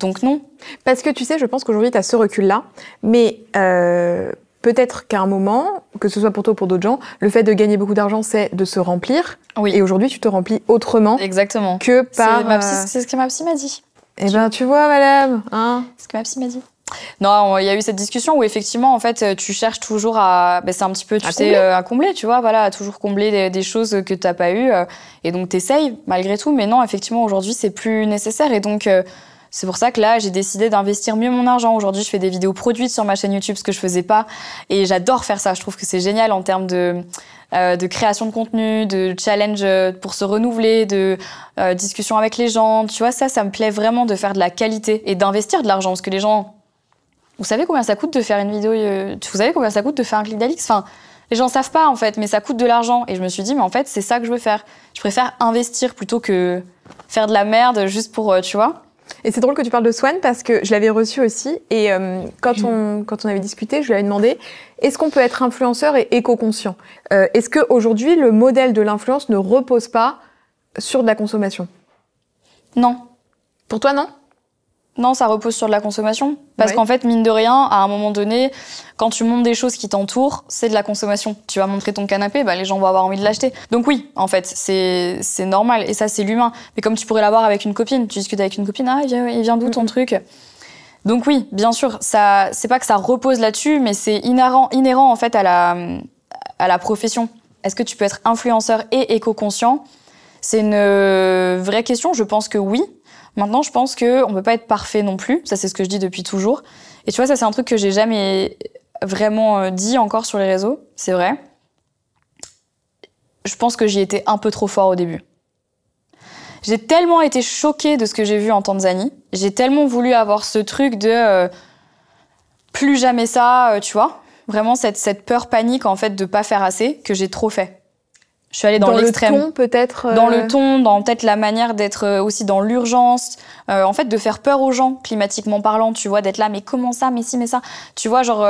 Donc non. Parce que tu sais, je pense qu'aujourd'hui, tu as ce recul-là, mais euh, peut-être qu'à un moment, que ce soit pour toi ou pour d'autres gens, le fait de gagner beaucoup d'argent, c'est de se remplir. Oui. Et aujourd'hui, tu te remplis autrement Exactement. que par... Euh, c'est, ce que ma psy m'a dit. Eh ben, tu vois, madame, hein C'est ce que ma psy m'a dit. Non, il y a eu cette discussion où effectivement, en fait, euh, tu cherches toujours à, ben, c'est un petit peu, tu sais, euh, combler. tu vois, voilà, à toujours combler des, choses que tu t'as pas eues, euh, et donc t'essayes malgré tout, mais non, effectivement, aujourd'hui, c'est plus nécessaire, et donc. c'est pour ça que là, j'ai décidé d'investir mieux mon argent. Aujourd'hui, je fais des vidéos produites sur ma chaîne YouTube, ce que je faisais pas. Et j'adore faire ça. Je trouve que c'est génial en termes de, de création de contenu, de challenge pour se renouveler, de discussion avec les gens. Tu vois, ça, ça me plaît vraiment de faire de la qualité et d'investir de l'argent. Parce que les gens vous savez combien ça coûte de faire une vidéo euh, Vous savez combien ça coûte de faire un clic d'Alix Enfin, les gens savent pas en fait, mais ça coûte de l'argent. Et je me suis dit, mais en fait, c'est ça que je veux faire. Je préfère investir plutôt que faire de la merde juste pour, euh, tu vois. Et c'est drôle que tu parles de Swan parce que je l'avais reçu aussi. Et euh, quand, mmh. on, quand on avait discuté, je lui avais demandé est-ce qu'on peut être influenceur et éco-conscient Est-ce qu'aujourd'hui, le modèle de l'influence ne repose pas sur de la consommation Non. Pour toi, non non, ça repose sur de la consommation. Parce qu'en fait, mine de rien, à un moment donné, quand tu montes des choses qui t'entourent, c'est de la consommation. Tu vas montrer ton canapé, bah, les gens vont avoir envie de l'acheter. Donc oui, en fait, c'est normal. Et ça, c'est l'humain. Mais comme tu pourrais l'avoir avec une copine, tu discutes avec une copine, ah, il vient, d'où ton truc Donc oui, bien sûr, ça, c'est pas que ça repose là-dessus, mais c'est inhérent, inhérent, en fait, à la, à la profession. Est-ce que tu peux être influenceur et éco-conscient C'est une euh, vraie question. Je pense que oui. Maintenant, je pense qu'on ne peut pas être parfait non plus. Ça, c'est ce que je dis depuis toujours. Et tu vois, ça, c'est un truc que j'ai jamais vraiment euh, dit encore sur les réseaux. C'est vrai. Je pense que j'y étais un peu trop fort au début. J'ai tellement été choquée de ce que j'ai vu en Tanzanie. J'ai tellement voulu avoir ce truc de euh, plus jamais ça, euh, tu vois. Vraiment cette, cette peur panique en fait de pas faire assez que j'ai trop fait. Je suis allée dans, l'extrême. Dans le ton, peut-être Dans le euh, ton, dans peut-être la manière d'être euh, aussi dans l'urgence. Euh, en fait, de faire peur aux gens, climatiquement parlant, tu vois, d'être là, mais comment ça, mais si, mais ça. Tu vois, genre,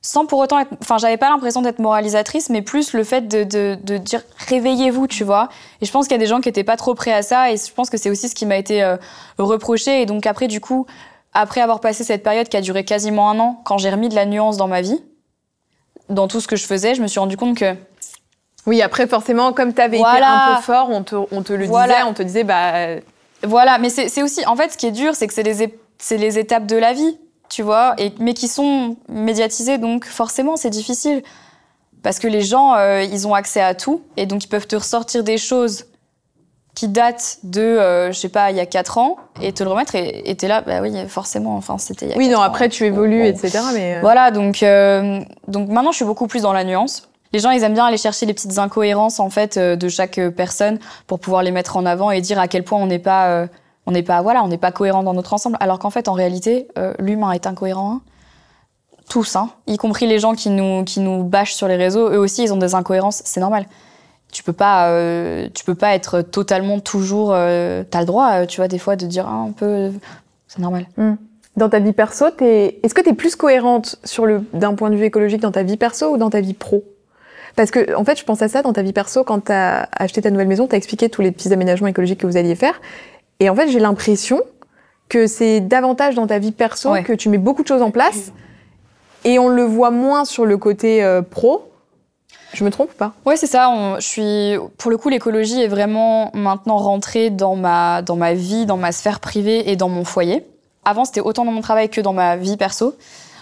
sans pour autant être. Enfin, j'avais pas l'impression d'être moralisatrice, mais plus le fait de, de, de dire réveillez-vous, tu vois. Et je pense qu'il y a des gens qui étaient pas trop prêts à ça, et je pense que c'est aussi ce qui m'a été reproché. Et donc, après, du coup, après avoir passé cette période qui a duré quasiment un an, quand j'ai remis de la nuance dans ma vie, dans tout ce que je faisais, je me suis rendu compte que oui, après, forcément, comme tu avais été un peu fort, on te, on te le disait, on te disait, bah. Euh, voilà, mais c'est aussi. En fait, ce qui est dur, c'est que c'est les, les étapes de la vie, tu vois, et, mais qui sont médiatisées, donc forcément, c'est difficile. Parce que les gens, euh, ils ont accès à tout, et donc ils peuvent te ressortir des choses qui datent de, euh, je sais pas, il y a quatre ans, et te le remettre, et t'es là, bah oui, forcément, enfin, c'était il y a Oui, non, après, tu évolues, etc., mais... Voilà, donc, donc maintenant, je suis beaucoup plus dans la nuance les gens, ils aiment bien aller chercher les petites incohérences en fait euh, de chaque euh, personne pour pouvoir les mettre en avant et dire à quel point on n'est pas euh, on n'est pas voilà, on n'est pas cohérent dans notre ensemble alors qu'en fait en réalité l'humain est incohérent. Hein. tous, hein. y compris les gens qui nous, qui nous bâchent sur les réseaux, eux aussi, ils ont des incohérences, c'est normal. Tu peux pas, tu peux pas être totalement toujours. Tu as le droit, tu vois, des fois, de dire un ah, peu, c'est normal. Hmm. Dans ta vie perso, est-ce que tu es plus cohérente sur le d'un point de vue écologique dans ta vie perso ou dans ta vie pro parce que, en fait, je pense à ça dans ta vie perso, quand tu as acheté ta nouvelle maison, tu expliqué tous les petits aménagements écologiques que vous alliez faire. Et en fait, j'ai l'impression que c'est davantage dans ta vie perso que tu mets beaucoup de choses en place. Et on le voit moins sur le côté euh, pro. Je me trompe pas Ouais, c'est ça. je suis, pour le coup, l'écologie est vraiment maintenant rentrée dans ma, dans ma vie, dans ma sphère privée et dans mon foyer. Avant, c'était autant dans mon travail que dans ma vie perso.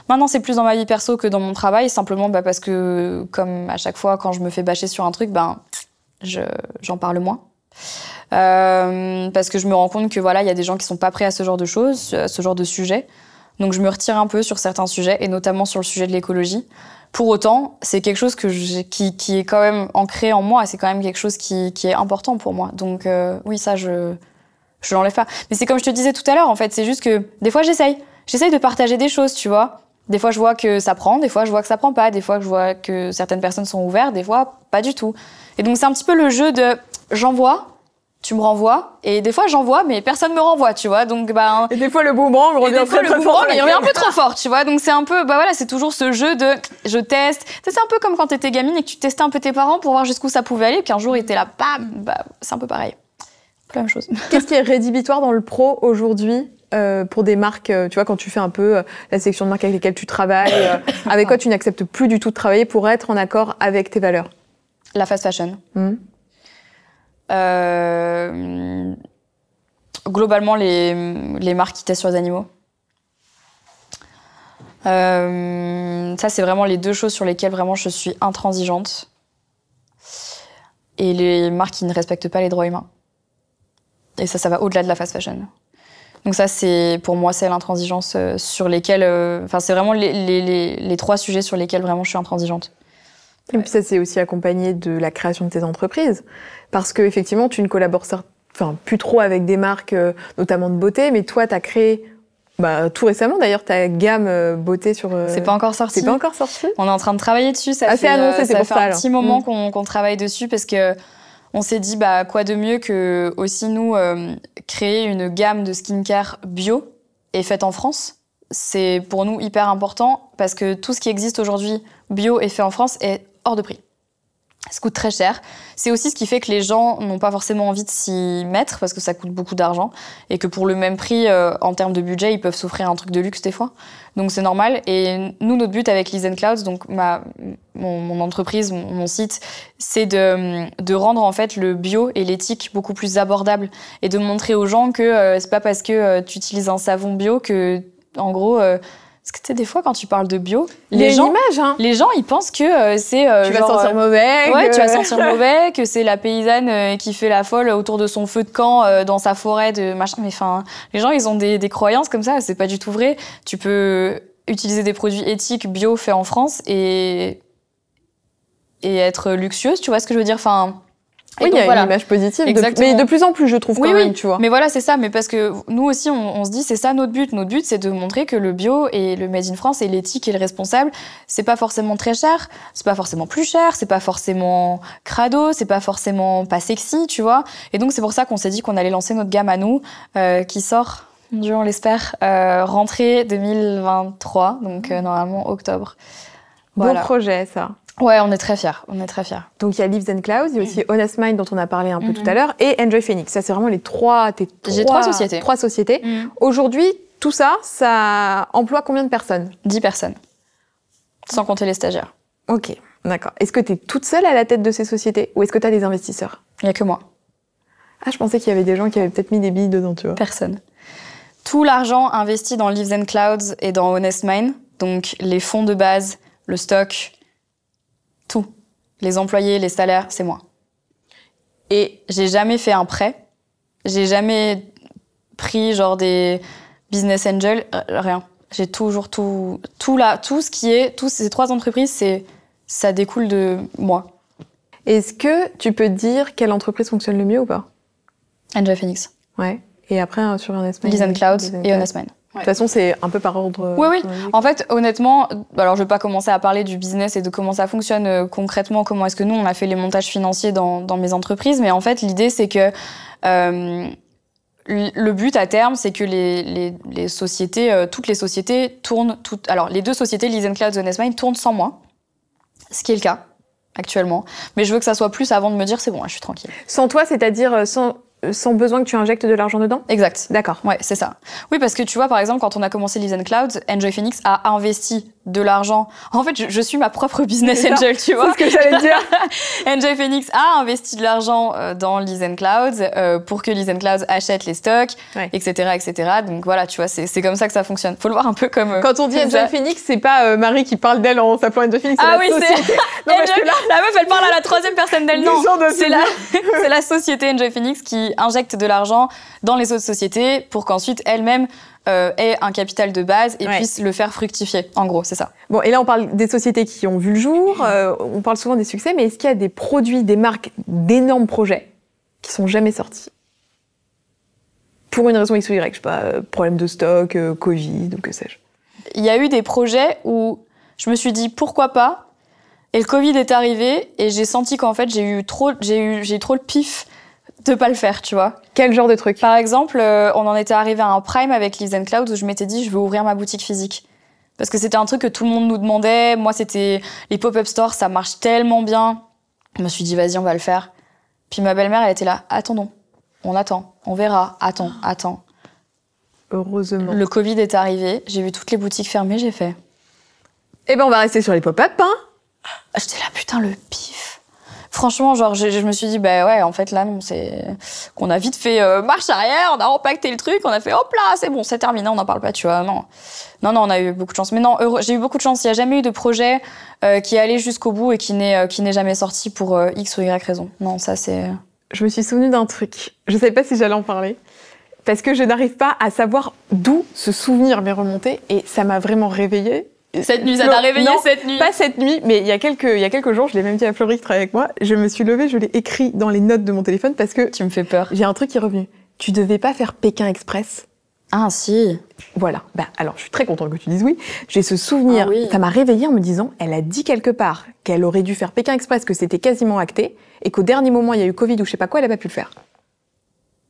Maintenant, c'est plus dans ma vie perso que dans mon travail, simplement bah, parce que, comme à chaque fois, quand je me fais bâcher sur un truc, ben, j'en parle moins. Euh, parce que je me rends compte que voilà, il y a des gens qui sont pas prêts à ce genre de choses, à ce genre de sujet. Donc je me retire un peu sur certains sujets, et notamment sur le sujet de l'écologie. Pour autant, c'est quelque chose que qui, qui, est quand même ancré en moi, c'est quand même quelque chose qui, qui, est important pour moi. Donc euh, oui, ça, je je l'enlève pas. Mais c'est comme je te disais tout à l'heure, en fait, c'est juste que des fois j'essaye. J'essaye de partager des choses, tu vois. Des fois, je vois que ça prend, des fois, je vois que ça prend pas, des fois, je vois que certaines personnes sont ouvertes, des fois, pas du tout. Et donc, c'est un petit peu le jeu de j'envoie, tu me renvoies, et des fois, j'envoie, mais personne me renvoie, tu vois. Donc, bah. Hein, et des fois, le boomerang revient très, fois, très, il revient un peu trop fort, tu vois. Donc, c'est un peu, bah voilà, c'est toujours ce jeu de je teste. C'est un peu comme quand t'étais gamine et que tu testais un peu tes parents pour voir jusqu'où ça pouvait aller, puis un jour, ils étaient là, bam, bah, c'est un peu pareil. plein la même chose. Qu'est-ce qui est rédhibitoire dans le pro aujourd'hui euh, pour des marques, euh, tu vois, quand tu fais un peu euh, la sélection de marques avec lesquelles tu travailles, avec quoi tu n'acceptes plus du tout de travailler pour être en accord avec tes valeurs La fast fashion. Hmm. globalement, les, les, marques qui testent sur les animaux. ça, c'est vraiment les deux choses sur lesquelles vraiment je suis intransigeante. Et les marques qui ne respectent pas les droits humains. Et ça, ça va au-delà de la fast fashion. Donc ça, c'est pour moi, c'est l'intransigeance euh, sur lesquelles, euh, enfin, c'est vraiment les, trois sujets sur lesquels vraiment je suis intransigeante. Et puis ça, c'est aussi accompagné de la création de tes entreprises, parce qu'effectivement, tu ne collabores enfin plus trop avec des marques, euh, notamment de beauté, mais toi, tu as créé bah, tout récemment d'ailleurs, ta gamme beauté sur. C'est pas encore sorti. C'est pas encore sorti. On est en train de travailler dessus. Ça ah, fait, annoncé, un petit moment mm. qu'on travaille dessus parce que on s'est dit bah quoi de mieux que aussi nous euh, créer une gamme de skincare bio et faite en France. C'est pour nous hyper important parce que tout ce qui existe aujourd'hui bio et fait en France est hors de prix. Ça coûte très cher. C'est aussi ce qui fait que les gens n'ont pas forcément envie de s'y mettre parce que ça coûte beaucoup d'argent et que pour le même prix, euh, en termes de budget, ils peuvent s'offrir un truc de luxe des fois. Donc c'est normal. Et nous, notre but avec l'izen Clouds, donc ma, mon, mon entreprise, mon, site, c'est de, de, rendre en fait le bio et l'éthique beaucoup plus abordable et de montrer aux gens que euh, c'est pas parce que euh, tu utilises un savon bio que, en gros, parce que tu des fois, quand tu parles de bio, les gens, hein. les gens, ils pensent que euh, c'est. Euh, tu vas sentir mauvais. Euh, tu vas sentir mauvais, que c'est la paysanne qui fait la folle autour de son feu de camp dans sa forêt de machin. Mais enfin, les gens, ils ont des, des croyances comme ça, c'est pas du tout vrai. Tu peux utiliser des produits éthiques bio faits en France et. et être luxueuse, tu vois ce que je veux dire Enfin oui, il y a une image positive, mais de plus en plus, je trouve, quand même, tu vois. Mais voilà, c'est ça, mais parce que nous aussi, on, se dit, c'est ça notre but. Notre but, c'est de montrer que le bio et le made in France et l'éthique et le responsable, c'est pas forcément très cher, c'est pas forcément plus cher, c'est pas forcément crado, c'est pas forcément pas sexy, tu vois. Et donc, c'est pour ça qu'on s'est dit qu'on allait lancer notre gamme à nous, euh, qui sort, Dieu, on l'espère, euh, rentrée 2023, donc euh, normalement octobre. Voilà. Bon projet, ça. Ouais, on est très fiers, on est très fiers. Donc il y a Leaves and Clouds, il y a aussi mm-hmm. Honest Mind dont on a parlé un peu tout mm-hmm. à l'heure, et Enjoy Phoenix. Ça c'est vraiment les trois, tes trois, J'ai trois sociétés. Trois sociétés. Mm. Aujourd'hui, tout ça, ça emploie combien de personnes 10 personnes, sans compter les stagiaires. Ok, d'accord. Est-ce que tu es toute seule à la tête de ces sociétés ou est-ce que tu as des investisseurs Il n'y a que moi. Ah, je pensais qu'il y avait des gens qui avaient peut-être mis des billes dedans, tu vois. Personne. Tout l'argent investi dans Leaves and Clouds et dans Honest Mind, donc les fonds de base, le stock, les employés, les salaires, c'est moi. Et j'ai jamais fait un prêt. J'ai jamais pris genre des business angels, euh, rien. J'ai toujours tout, tout là, tout ce qui est, tous ces trois entreprises, c'est, ça découle de moi. Est-ce que tu peux dire quelle entreprise fonctionne le mieux ou pas? Angel Phoenix. Ouais. Et après, euh, sur Honest Mind. Cloud et Honest de toute façon, c'est un peu par ordre. Oui, oui. Euh, en fait, honnêtement, alors je vais pas commencer à parler du business et de comment ça fonctionne euh, concrètement, comment est-ce que nous on a fait les montages financiers dans, dans mes entreprises, mais en fait, l'idée c'est que euh, le but à terme, c'est que les, les, les sociétés, euh, toutes les sociétés tournent, toutes, alors les deux sociétés, Listen Cloud et Mind, tournent sans moi, ce qui est le cas actuellement. Mais je veux que ça soit plus avant de me dire c'est bon, hein, je suis tranquille. Sans toi, c'est-à-dire sans euh, sans besoin que tu injectes de l'argent dedans Exact. D'accord. Ouais, c'est ça. Oui, parce que tu vois, par exemple, quand on a commencé Lizen Cloud, Enjoy Phoenix a investi de l'argent. En fait, je, suis ma propre business angel, tu vois. C'est ce que j'allais dire. angel Phoenix a investi de l'argent euh, dans l'izen Clouds euh, pour que l'izen Clouds achète les stocks, etc., etc. Donc voilà, tu vois, c'est comme ça que ça fonctionne. Faut le voir un peu comme. Euh, Quand on dit Angel Phoenix, c'est pas Marie qui parle d'elle en s'appelant de Phoenix. Ah oui, c'est. la... meuf, elle parle à la troisième personne d'elle. Non, c'est la... la société Angel Phoenix qui injecte de l'argent dans les autres sociétés pour qu'ensuite elle-même est euh, un capital de base et puisse le faire fructifier. En gros, c'est ça. Bon, et là, on parle des sociétés qui ont vu le jour. Euh, on parle souvent des succès, mais est-ce qu'il y a des produits, des marques, d'énormes projets qui sont jamais sortis pour une raison X ou Y, je sais pas, euh, problème de stock, Covid ou que sais-je. Il y a eu des projets où je me suis dit pourquoi pas, et le Covid est arrivé et j'ai senti qu'en fait j'ai eu eu, j'ai eu trop le pif de pas le faire, tu vois. Quel genre de truc Par exemple, euh, on en était arrivé à un prime avec Leaves Cloud où je m'étais dit je veux ouvrir ma boutique physique. Parce que c'était un truc que tout le monde nous demandait. Moi, c'était les pop-up stores, ça marche tellement bien. Je me suis dit vas-y, on va le faire. Puis ma belle-mère, elle était là, attendons, on attend, on verra, attends, attends. Heureusement. Le Covid est arrivé, j'ai vu toutes les boutiques fermées, j'ai fait. Eh ben, on va rester sur les pop-up, hein J'étais là, putain, le pif franchement, genre, je, me suis dit, bah ouais, en fait, là, non, c'est qu'on a vite fait euh, marche arrière, on a empaqueté le truc, on a fait hop là, c'est bon, c'est terminé, on n'en parle pas, tu vois. Non, non, non, on a eu beaucoup de chance. Mais non, j'ai eu beaucoup de chance. Il n'y a jamais eu de projet euh, qui est allé jusqu'au bout et qui n'est euh, qui n'est jamais sorti pour X ou Y raison. Non, ça, c'est. Je me suis souvenu d'un truc. Je ne savais pas si j'allais en parler. Parce que je n'arrive pas à savoir d'où ce souvenir m'est remonté et ça m'a vraiment réveillée cette nuit, ça t'a réveillé cette nuit Pas cette nuit, mais il y a quelques, il y a quelques jours, je l'ai même dit à Florie qui avec moi, je me suis levée, je l'ai écrit dans les notes de mon téléphone parce que. Tu me fais peur. J'ai un truc qui est revenu. Tu devais pas faire Pékin Express Ah, si Voilà. Bah, alors, je suis très contente que tu dises oui. J'ai ce souvenir. Ah oui. Ça m'a réveillée en me disant elle a dit quelque part qu'elle aurait dû faire Pékin Express, que c'était quasiment acté, et qu'au dernier moment, il y a eu Covid ou je sais pas quoi, elle a pas pu le faire.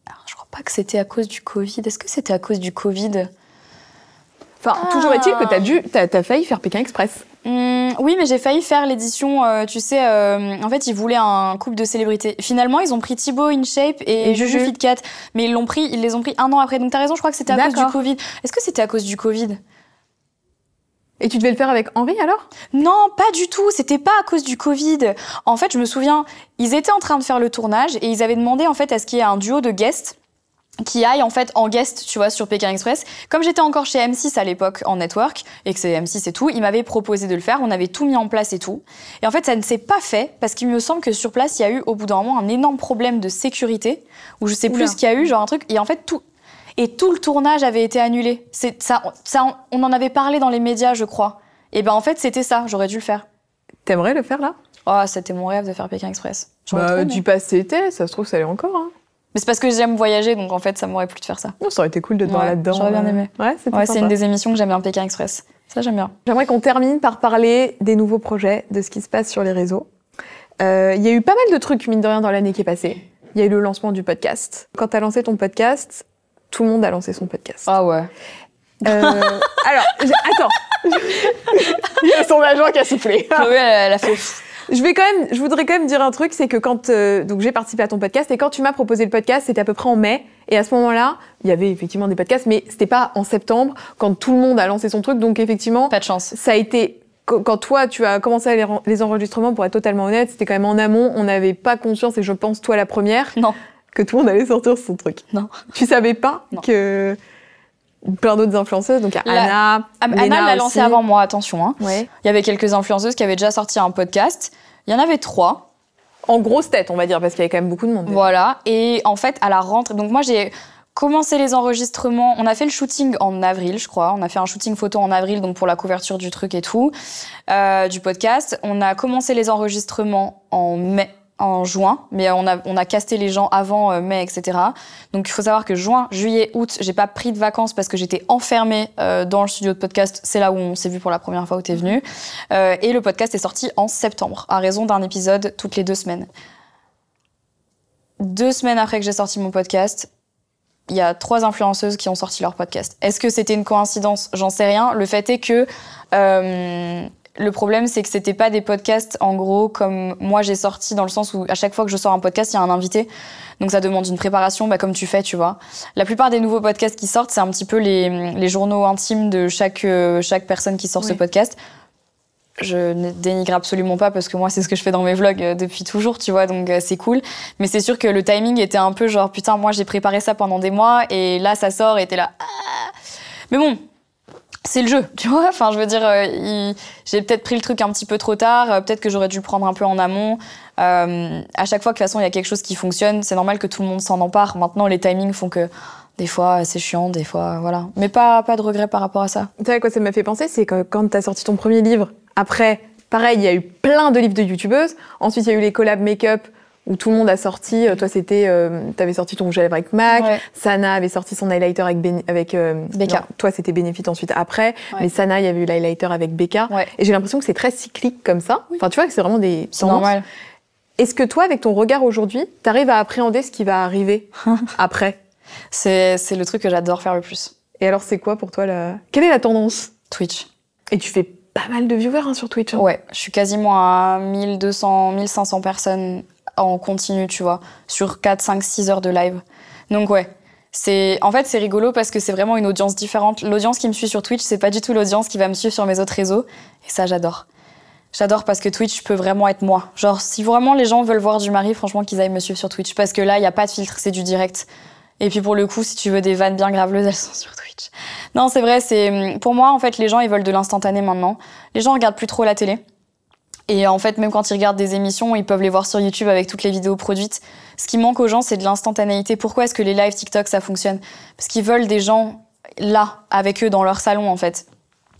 Alors, ah, je crois pas que c'était à cause du Covid. Est-ce que c'était à cause du Covid Enfin, toujours est-il que t'as ah. dû, t'as as failli faire Pékin Express. Mmh, oui, mais j'ai failli faire l'édition, euh, tu sais, euh, en fait, ils voulaient un couple de célébrités. Finalement, ils ont pris Thibaut InShape et, et Juju Fitcat, mais ils l'ont pris, ils les ont pris un an après. Donc t'as raison, je crois que c'était à cause du Covid. Est-ce que c'était à cause du Covid et tu devais le faire avec Henri alors Non, pas du tout, c'était pas à cause du Covid. En fait, je me souviens, ils étaient en train de faire le tournage et ils avaient demandé en fait à ce qu'il y ait un duo de guests qui aille en fait en guest, tu vois, sur Pékin Express. Comme j'étais encore chez M6 à l'époque en network et que c'est M6 et tout, il m'avait proposé de le faire, on avait tout mis en place et tout. Et en fait, ça ne s'est pas fait parce qu'il me semble que sur place, il y a eu au bout d'un moment un énorme problème de sécurité où je sais plus ce qu'il y a eu, genre un truc et en fait tout et tout le tournage avait été annulé. C'est ça on en avait parlé dans les médias, je crois. Et ben en fait, c'était ça, j'aurais dû le faire. T'aimerais le faire là Oh, c'était mon rêve de faire Pékin Express. Bah, trop, du passé, c'était. ça se trouve, ça l'est encore. Hein. Mais c'est parce que j'aime voyager, donc en fait, ça m'aurait plu de faire ça. Non, ça aurait été cool de te là-dedans. J'aurais bien euh, aimé. Ouais, c'est une des émissions que j'aime bien, Pékin Express. Ça, j'aime bien. J'aimerais qu'on termine par parler des nouveaux projets, de ce qui se passe sur les réseaux. Euh, il y a eu pas mal de trucs, mine de rien, dans l'année qui est passée. Il y a eu le lancement du podcast. Quand tu as lancé ton podcast, tout le monde a lancé son podcast. Ah ouais. Euh, alors, attends. Il y a son agent qui a soufflé. Ah oui, elle, elle a fait. Je vais quand même, je voudrais quand même dire un truc, c'est que quand euh, donc j'ai participé à ton podcast et quand tu m'as proposé le podcast, c'était à peu près en mai et à ce moment-là, il y avait effectivement des podcasts, mais c'était pas en septembre quand tout le monde a lancé son truc, donc effectivement, pas de chance. Ça a été quand toi, tu as commencé les, enregistrements, pour être totalement honnête, c'était quand même en amont, on n'avait pas conscience, et je pense toi la première, non. que tout le monde allait sortir son truc. Non. Tu savais pas que plein d'autres influenceuses. Donc, il y a Anna. Ah, Anna l'a lancé avant moi, attention. Hein. Il y avait quelques influenceuses qui avaient déjà sorti un podcast. Il y en avait trois. En grosse tête, on va dire, parce qu'il y avait quand même beaucoup de monde. Voilà. Et en fait, à la rentrée. Donc, moi, j'ai commencé les enregistrements. On a fait le shooting en avril, je crois. On a fait un shooting photo en avril, donc pour la couverture du truc et tout, euh, du podcast. On a commencé les enregistrements en mai en juin, mais on a, on a casté les gens avant euh, mai, etc. Donc il faut savoir que juin, juillet, août, j'ai pas pris de vacances parce que j'étais enfermée euh, dans le studio de podcast. C'est là où on s'est vu pour la première fois où t'es venu. Euh, et le podcast est sorti en septembre, à raison d'un épisode toutes les deux semaines. Deux semaines après que j'ai sorti mon podcast, il y a trois influenceuses qui ont sorti leur podcast. Est-ce que c'était une coïncidence J'en sais rien. Le fait est que le problème, c'est que c'était pas des podcasts, en gros, comme moi j'ai sorti, dans le sens où à chaque fois que je sors un podcast, il y a un invité. Donc ça demande une préparation, bah, comme tu fais, tu vois. La plupart des nouveaux podcasts qui sortent, c'est un petit peu les, journaux intimes de chaque, euh, chaque personne qui sort ce podcast. Je ne dénigre absolument pas parce que moi c'est ce que je fais dans mes vlogs euh, depuis toujours, tu vois, donc euh, c'est cool. Mais c'est sûr que le timing était un peu genre putain, moi j'ai préparé ça pendant des mois et là ça sort et t'es là. Ah. Mais bon, c'est le jeu, tu vois. Enfin, je veux dire, euh, j'ai peut-être pris le truc un petit peu trop tard, euh, peut-être que j'aurais dû prendre un peu en amont. Euh, à chaque fois, de toute façon, il y a quelque chose qui fonctionne, c'est normal que tout le monde s'en empare. Maintenant, les timings font que des fois, c'est chiant, des fois, voilà. Mais pas, pas de regret par rapport à ça. Tu sais à quoi ça m'a fait penser C'est que quand t'as sorti ton premier livre, après, pareil, il y a eu plein de livres de youtubeuses. Ensuite, il y a eu les collabs make-up où tout le monde a sorti. Euh, toi, c'était, euh, t'avais sorti ton rouge à lèvres avec Mac. Sana avait sorti son highlighter avec avec euh, toi, c'était Benefit ensuite après. Mais Sana, il y avait eu l'highlighter avec Becca. Et j'ai l'impression que c'est très cyclique comme ça. Enfin, tu vois que c'est vraiment des tendances. Normal. Est-ce que toi, avec ton regard aujourd'hui, t'arrives à appréhender ce qui va arriver après C'est c'est le truc que j'adore faire le plus. Et alors, c'est quoi pour toi la Quelle est la tendance Twitch. Et tu fais pas mal de viewers hein, sur Twitch. Hein. Ouais, je suis quasiment à 1200, 1500 personnes en continu, tu vois, sur 4, 5, 6 heures de live. Donc ouais, c'est en fait c'est rigolo parce que c'est vraiment une audience différente. L'audience qui me suit sur Twitch, c'est pas du tout l'audience qui va me suivre sur mes autres réseaux et ça j'adore. J'adore parce que Twitch peut vraiment être moi. Genre si vraiment les gens veulent voir du mari, franchement qu'ils aillent me suivre sur Twitch parce que là il y a pas de filtre, c'est du direct. Et puis pour le coup, si tu veux des vannes bien graveleuses, elles sont sur Twitch. Non, c'est vrai, c'est pour moi en fait les gens ils veulent de l'instantané maintenant. Les gens regardent plus trop la télé. Et en fait, même quand ils regardent des émissions, ils peuvent les voir sur YouTube avec toutes les vidéos produites. Ce qui manque aux gens, c'est de l'instantanéité. Pourquoi est-ce que les lives TikTok, ça fonctionne Parce qu'ils veulent des gens là, avec eux, dans leur salon, en fait.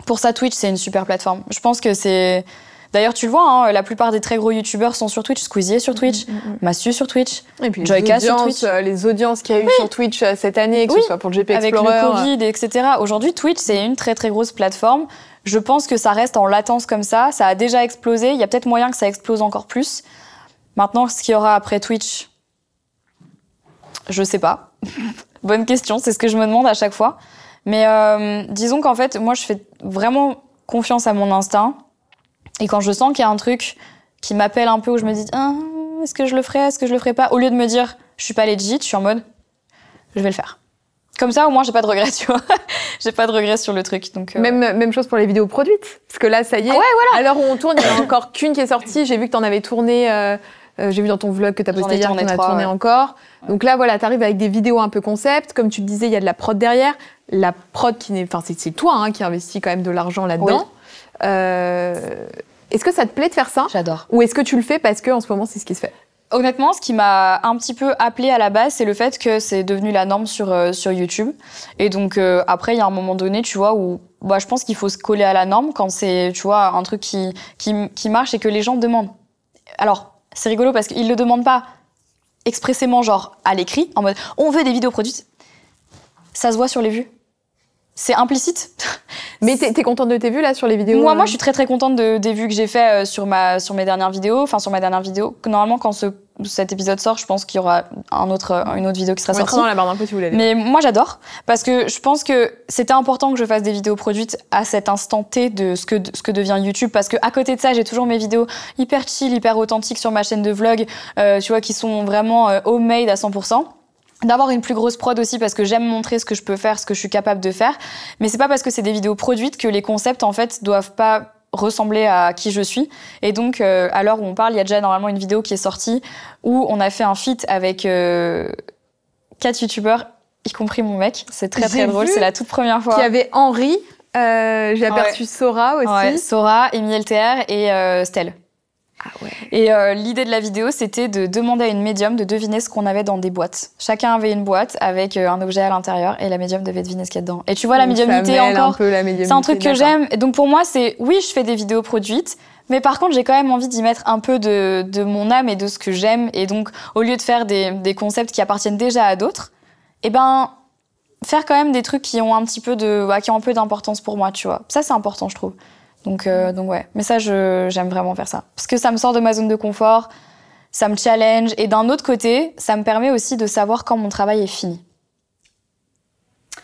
Pour ça, Twitch, c'est une super plateforme. Je pense que c'est... D'ailleurs, tu le vois, hein, la plupart des très gros youtubeurs sont sur Twitch. Squeezie est sur Twitch, mmh, sur Twitch, et Joyka sur Twitch. Euh, les audiences qu'il y a eu sur Twitch euh, cette année, que ce soit pour le GP Explorer. Avec le Covid, euh. etc. Aujourd'hui, Twitch, c'est une très très grosse plateforme je pense que ça reste en latence comme ça. Ça a déjà explosé. Il y a peut-être moyen que ça explose encore plus. Maintenant, ce qu'il y aura après Twitch, je sais pas. Bonne question, c'est ce que je me demande à chaque fois. Mais euh, disons qu'en fait, moi, je fais vraiment confiance à mon instinct. Et quand je sens qu'il y a un truc qui m'appelle un peu, où je me dis, ah, est-ce que je le ferai, est-ce que je le ferai pas, au lieu de me dire, je suis pas legit, je suis en mode, je vais le faire. Comme ça, au moins, j'ai pas de regrets, tu j'ai pas de regrets sur le truc. Donc, euh. même, même chose pour les vidéos produites. Parce que là, ça y est, ah voilà. à l'heure où on tourne, il n'y a encore qu'une qui est sortie. J'ai vu que tu en avais tourné, euh, euh, j'ai vu dans ton vlog que tu as posté hier, qu'on a tourné encore. Donc là, voilà, tu arrives avec des vidéos un peu concept. Comme tu le disais, il y a de la prod derrière. La prod, qui n'est, enfin, c'est toi hein, qui investis quand même de l'argent là-dedans. est-ce que ça te plaît de faire ça J'adore. Ou est-ce que tu le fais parce que en ce moment, c'est ce qui se fait Honnêtement, ce qui m'a un petit peu appelé à la base, c'est le fait que c'est devenu la norme sur, euh, sur YouTube. Et donc, euh, après, il y a un moment donné, tu vois, où bah, je pense qu'il faut se coller à la norme quand c'est, tu vois, un truc qui, qui, qui, marche et que les gens demandent. Alors, c'est rigolo parce qu'ils ne le demandent pas expressément, genre, à l'écrit, en mode, on veut des vidéos produites. Ça se voit sur les vues c'est implicite. Mais t'es, es contente de tes vues là sur les vidéos Moi, moi, euh je suis très très contente de, des vues que j'ai fait euh, sur ma sur mes dernières vidéos, enfin sur ma dernière vidéo. Normalement, quand cet épisode sort, je pense qu'il y aura un autre euh, une autre vidéo qui sera On sortie. la barre Mais moi, j'adore parce que je pense que c'était important que je fasse des vidéos produites à cet instant T de ce que ce que devient YouTube parce que à côté de ça, j'ai toujours mes vidéos hyper chill, hyper authentiques sur ma chaîne de vlog, tu vois, qui sont vraiment homemade à 100% d'avoir une plus grosse prod aussi parce que j'aime montrer ce que je peux faire, ce que je suis capable de faire. Mais c'est pas parce que c'est des vidéos produites que les concepts en fait doivent pas ressembler à qui je suis. Et donc, euh, à l'heure où on parle, il y a déjà normalement une vidéo qui est sortie où on a fait un feat avec euh, quatre youtubeurs, y compris mon mec. C'est très très drôle, c'est la toute première fois. Il y avait Henri, euh, j'ai aperçu Sora aussi. Sora, Emil LTR et euh, Stell. Ah et euh, l'idée de la vidéo, c'était de demander à une médium de deviner ce qu'on avait dans des boîtes. Chacun avait une boîte avec euh, un objet à l'intérieur et la médium devait deviner ce qu'il y a dedans. Et tu vois, la médiumnité encore. C'est un truc que j'aime. donc pour moi, c'est oui, je fais des vidéos produites, mais par contre, j'ai quand même envie d'y mettre un peu de, mon âme et de ce que j'aime. Et donc, au lieu de faire des, concepts qui appartiennent déjà à d'autres, eh ben, faire quand même des trucs qui ont un petit peu de, qui ont un peu d'importance pour moi, tu vois. Ça, c'est important, je trouve. Euh, donc, ouais. Mais ça, j'aime vraiment faire ça. Parce que ça me sort de ma zone de confort, ça me challenge. Et d'un autre côté, ça me permet aussi de savoir quand mon travail est fini.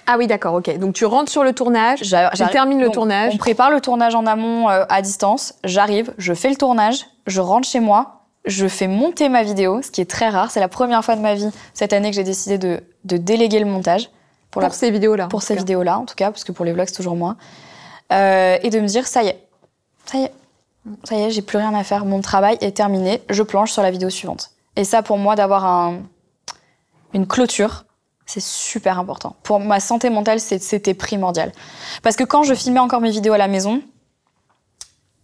Ah oui, d'accord, ok. Donc tu rentres sur le tournage, je termine le tournage. On prépare le tournage en amont euh, à distance. J'arrive, je fais le tournage, je rentre chez moi, je fais monter ma vidéo, ce qui est très rare. C'est la première fois de ma vie cette année que j'ai décidé de, déléguer le montage. Pour, ces vidéos-là. Pour ces vidéos-là, en tout cas, parce que pour les vlogs, c'est toujours moi. Euh, et de me dire ça y est, ça y est, ça y est, j'ai plus rien à faire, mon travail est terminé, je planche sur la vidéo suivante. Et ça, pour moi, d'avoir une clôture, c'est super important. Pour ma santé mentale, c'était primordial. Parce que quand je filmais encore mes vidéos à la maison,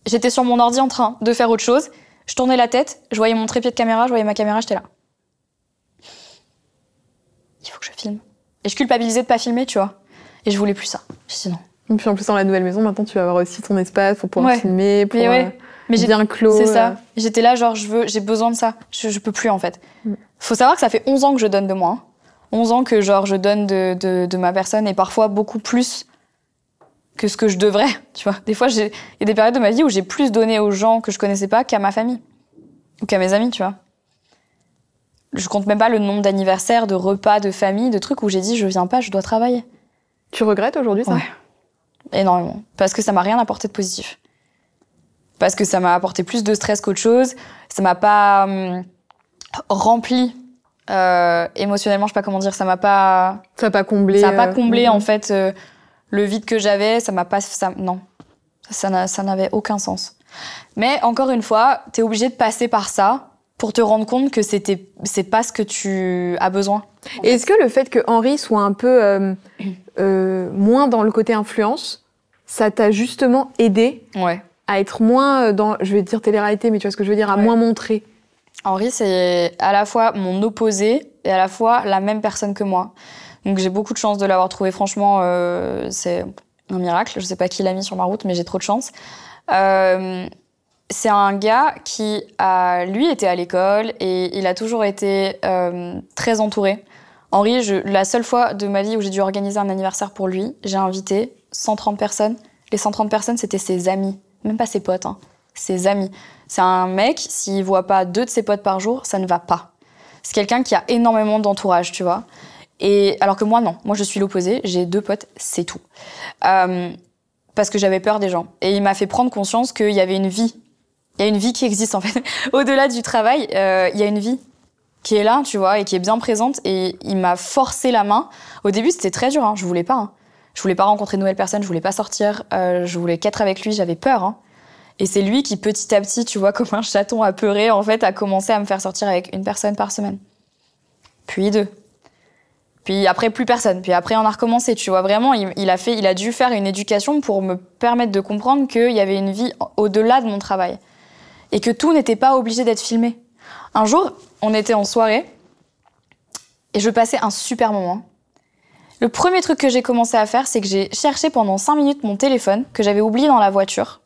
j'étais sur mon ordi en train de faire autre chose, je tournais la tête, je voyais mon trépied de caméra, je voyais ma caméra, j'étais là. Il faut que je filme. Et je culpabilisais de pas filmer, tu vois. Et je voulais plus ça. sinon... Et puis en plus, dans la nouvelle maison, maintenant, tu vas avoir aussi ton espace pour pouvoir filmer, pour euh, mais ouais. mais bien clos. C'est ça. Euh. J'étais là, genre, je veux, j'ai besoin de ça. Je, peux plus, en fait. Mm. Faut savoir que ça fait 11 ans que je donne de moi. 11 hein. ans que, genre, je donne de, de, ma personne et parfois beaucoup plus que ce que je devrais, tu vois. Des fois, il y a des périodes de ma vie où j'ai plus donné aux gens que je connaissais pas qu'à ma famille ou qu'à mes amis, tu vois. Je compte même pas le nombre d'anniversaires, de repas, de famille, de trucs où j'ai dit je viens pas, je dois travailler. Tu regrettes aujourd'hui ça énormément. Parce que ça m'a rien apporté de positif. Parce que ça m'a apporté plus de stress qu'autre chose. Ça m'a pas hum, rempli euh, émotionnellement, je sais pas comment dire, ça m'a pas. Ça pas comblé. Ça a pas euh, comblé mm-hmm. en fait euh, le vide que j'avais. Ça m'a pas. Ça, non, ça, ça n'avait aucun sens. Mais encore une fois, t'es obligé de passer par ça pour te rendre compte que c'était c'est pas ce que tu as besoin est-ce que le fait que Henri soit un peu euh, euh, moins dans le côté influence, ça t'a justement aidé à être moins euh, dans, je vais dire télé mais tu vois ce que je veux dire, à moins montrer Henri, c'est à la fois mon opposé et à la fois la même personne que moi. Donc j'ai beaucoup de chance de l'avoir trouvé. Franchement, c'est un miracle. Je sais pas qui l'a mis sur ma route, mais j'ai trop de chance. c'est un gars qui a, lui, était à l'école et il a toujours été très entouré. Henri, je, la seule fois de ma vie où j'ai dû organiser un anniversaire pour lui, j'ai invité 130 personnes. Les 130 personnes, c'était ses amis, même pas ses potes, hein. ses amis. C'est un mec, s'il voit pas deux de ses potes par jour, ça ne va pas. C'est quelqu'un qui a énormément d'entourage, tu vois. Et alors que moi, non. Moi, je suis l'opposé. J'ai deux potes, c'est tout. Euh, parce que j'avais peur des gens. Et il m'a fait prendre conscience qu'il y avait une vie. Il y a une vie qui existe en fait. Au-delà du travail, euh, il y a une vie qui est là, tu vois, et qui est bien présente. Et il m'a forcé la main. Au début, c'était très dur. Hein, je voulais pas. Hein. Je voulais pas rencontrer de nouvelles personnes. Je voulais pas sortir. Euh, je voulais qu'être avec lui. J'avais peur. Hein. Et c'est lui qui, petit à petit, tu vois, comme un chaton apeuré, en fait, a commencé à me faire sortir avec une personne par semaine. Puis deux. Puis après, plus personne. Puis après, on a recommencé. Tu vois, vraiment, a, fait, il a dû faire une éducation pour me permettre de comprendre qu'il y avait une vie au-delà de mon travail. Et que tout n'était pas obligé d'être filmé. Un jour, on était en soirée et je passais un super moment. Le premier truc que j'ai commencé à faire, c'est que j'ai cherché pendant 5 minutes mon téléphone que j'avais oublié dans la voiture.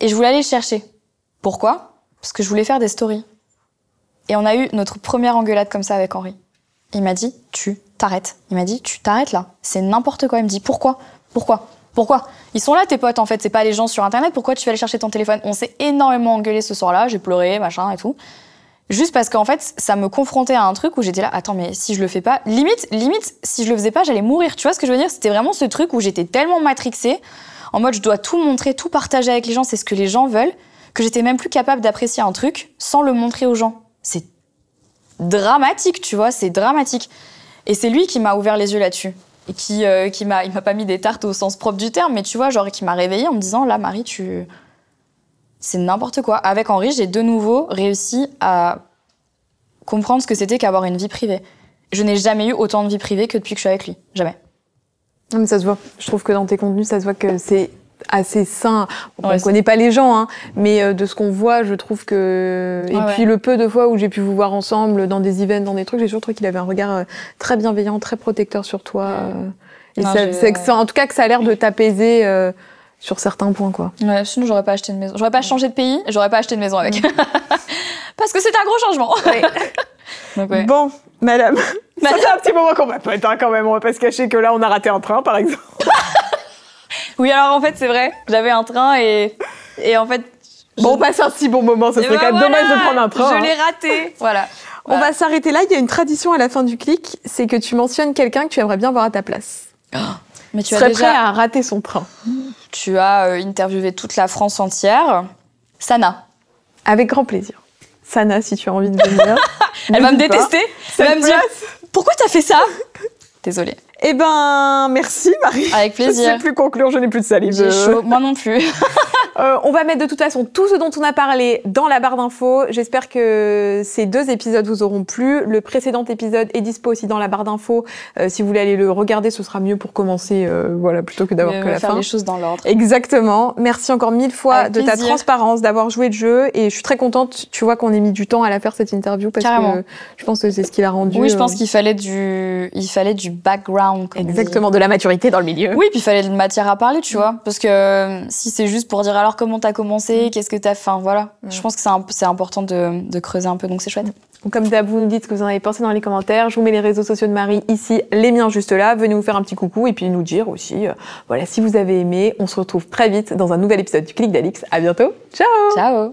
Et je voulais aller le chercher. Pourquoi Parce que je voulais faire des stories. Et on a eu notre première engueulade comme ça avec Henri. Il m'a dit, tu t'arrêtes. Il m'a dit, tu t'arrêtes là. C'est n'importe quoi. Il me dit, pourquoi Pourquoi pourquoi Ils sont là tes potes en fait, c'est pas les gens sur internet, pourquoi tu vas aller chercher ton téléphone On s'est énormément engueulé ce soir-là, j'ai pleuré, machin et tout. Juste parce qu'en fait, ça me confrontait à un truc où j'étais là, attends, mais si je le fais pas, limite, limite, si je le faisais pas, j'allais mourir. Tu vois ce que je veux dire C'était vraiment ce truc où j'étais tellement matrixée, en mode je dois tout montrer, tout partager avec les gens, c'est ce que les gens veulent, que j'étais même plus capable d'apprécier un truc sans le montrer aux gens. C'est dramatique, tu vois, c'est dramatique. Et c'est lui qui m'a ouvert les yeux là-dessus et qui, euh, qui m'a, il m'a pas mis des tartes au sens propre du terme, mais tu vois, genre qui m'a réveillée en me disant là, Marie, tu, c'est n'importe quoi. Avec Henri, j'ai de nouveau réussi à comprendre ce que c'était qu'avoir une vie privée. Je n'ai jamais eu autant de vie privée que depuis que je suis avec lui, jamais. Non, mais ça se voit. Je trouve que dans tes contenus, ça se voit que c'est assez sain. on connaît pas les gens, hein, mais euh, de ce qu'on voit, je trouve que. Et puis le peu de fois où j'ai pu vous voir ensemble dans des events, dans des trucs, j'ai toujours trouvé qu'il avait un regard euh, très bienveillant, très protecteur sur toi. Euh, et ça, en tout cas, que ça a l'air de t'apaiser. sur certains points, quoi. Ouais, sinon j'aurais pas acheté de maison. J'aurais pas changé de pays, j'aurais pas acheté de maison avec. Parce que c'est un gros changement. Bon, madame, un petit moment qu'on va pas quand même. On va pas se cacher que là on a raté un train, par exemple. Oui, alors en fait, c'est vrai. J'avais un train et, et en fait. Bon, on passe un si bon moment. Ça serait ben quand même dommage de prendre un train. Je hein. l'ai raté. voilà. On va s'arrêter là. Il y a une tradition à la fin du clic, c'est que tu mentionnes quelqu'un que tu aimerais bien voir à ta place. Oh, mais tu serais déjà... prêt à rater son train. Tu as euh, interviewé toute la France entière. Sana. Avec grand plaisir. Sana, si tu as envie de venir. Elle va me détester. Elle va me dire Pourquoi t'as fait ça Désolée. Eh ben, merci Marie. Avec plaisir. Je ne sais plus conclure, je n'ai plus de salive. chaud, moi non plus. Euh, on va mettre de toute façon tout ce dont on a parlé dans la barre d'infos. J'espère que ces deux épisodes vous auront plu. Le précédent épisode est dispo aussi dans la barre d'infos. Euh, si vous voulez aller le regarder, ce sera mieux pour commencer, euh, voilà, plutôt que d'avoir que la faire fin. les choses dans l'ordre. Exactement. Merci encore mille fois de ta transparence, d'avoir joué le jeu. Et je suis très contente, tu vois, qu'on ait mis du temps à la faire cette interview parce que je pense que c'est ce qui l'a rendu. Oui, je pense qu'il fallait du, il fallait du background. Exactement, de la maturité dans le milieu. Oui, puis il fallait de matière à parler, tu mm. vois. Parce que si c'est juste pour dire alors comment t'as commencé mm. Qu'est-ce que t'as fait Voilà. Mm. Je pense que c'est important de, creuser un peu, donc c'est chouette. Mm. comme d'hab, vous nous dites ce que vous en avez pensé dans les commentaires. Je vous mets les réseaux sociaux de Marie ici, les miens juste là. Venez vous faire un petit coucou et puis nous dire aussi, euh, voilà, si vous avez aimé. On se retrouve très vite dans un nouvel épisode du Clic d'Alix. À bientôt. Ciao. Ciao.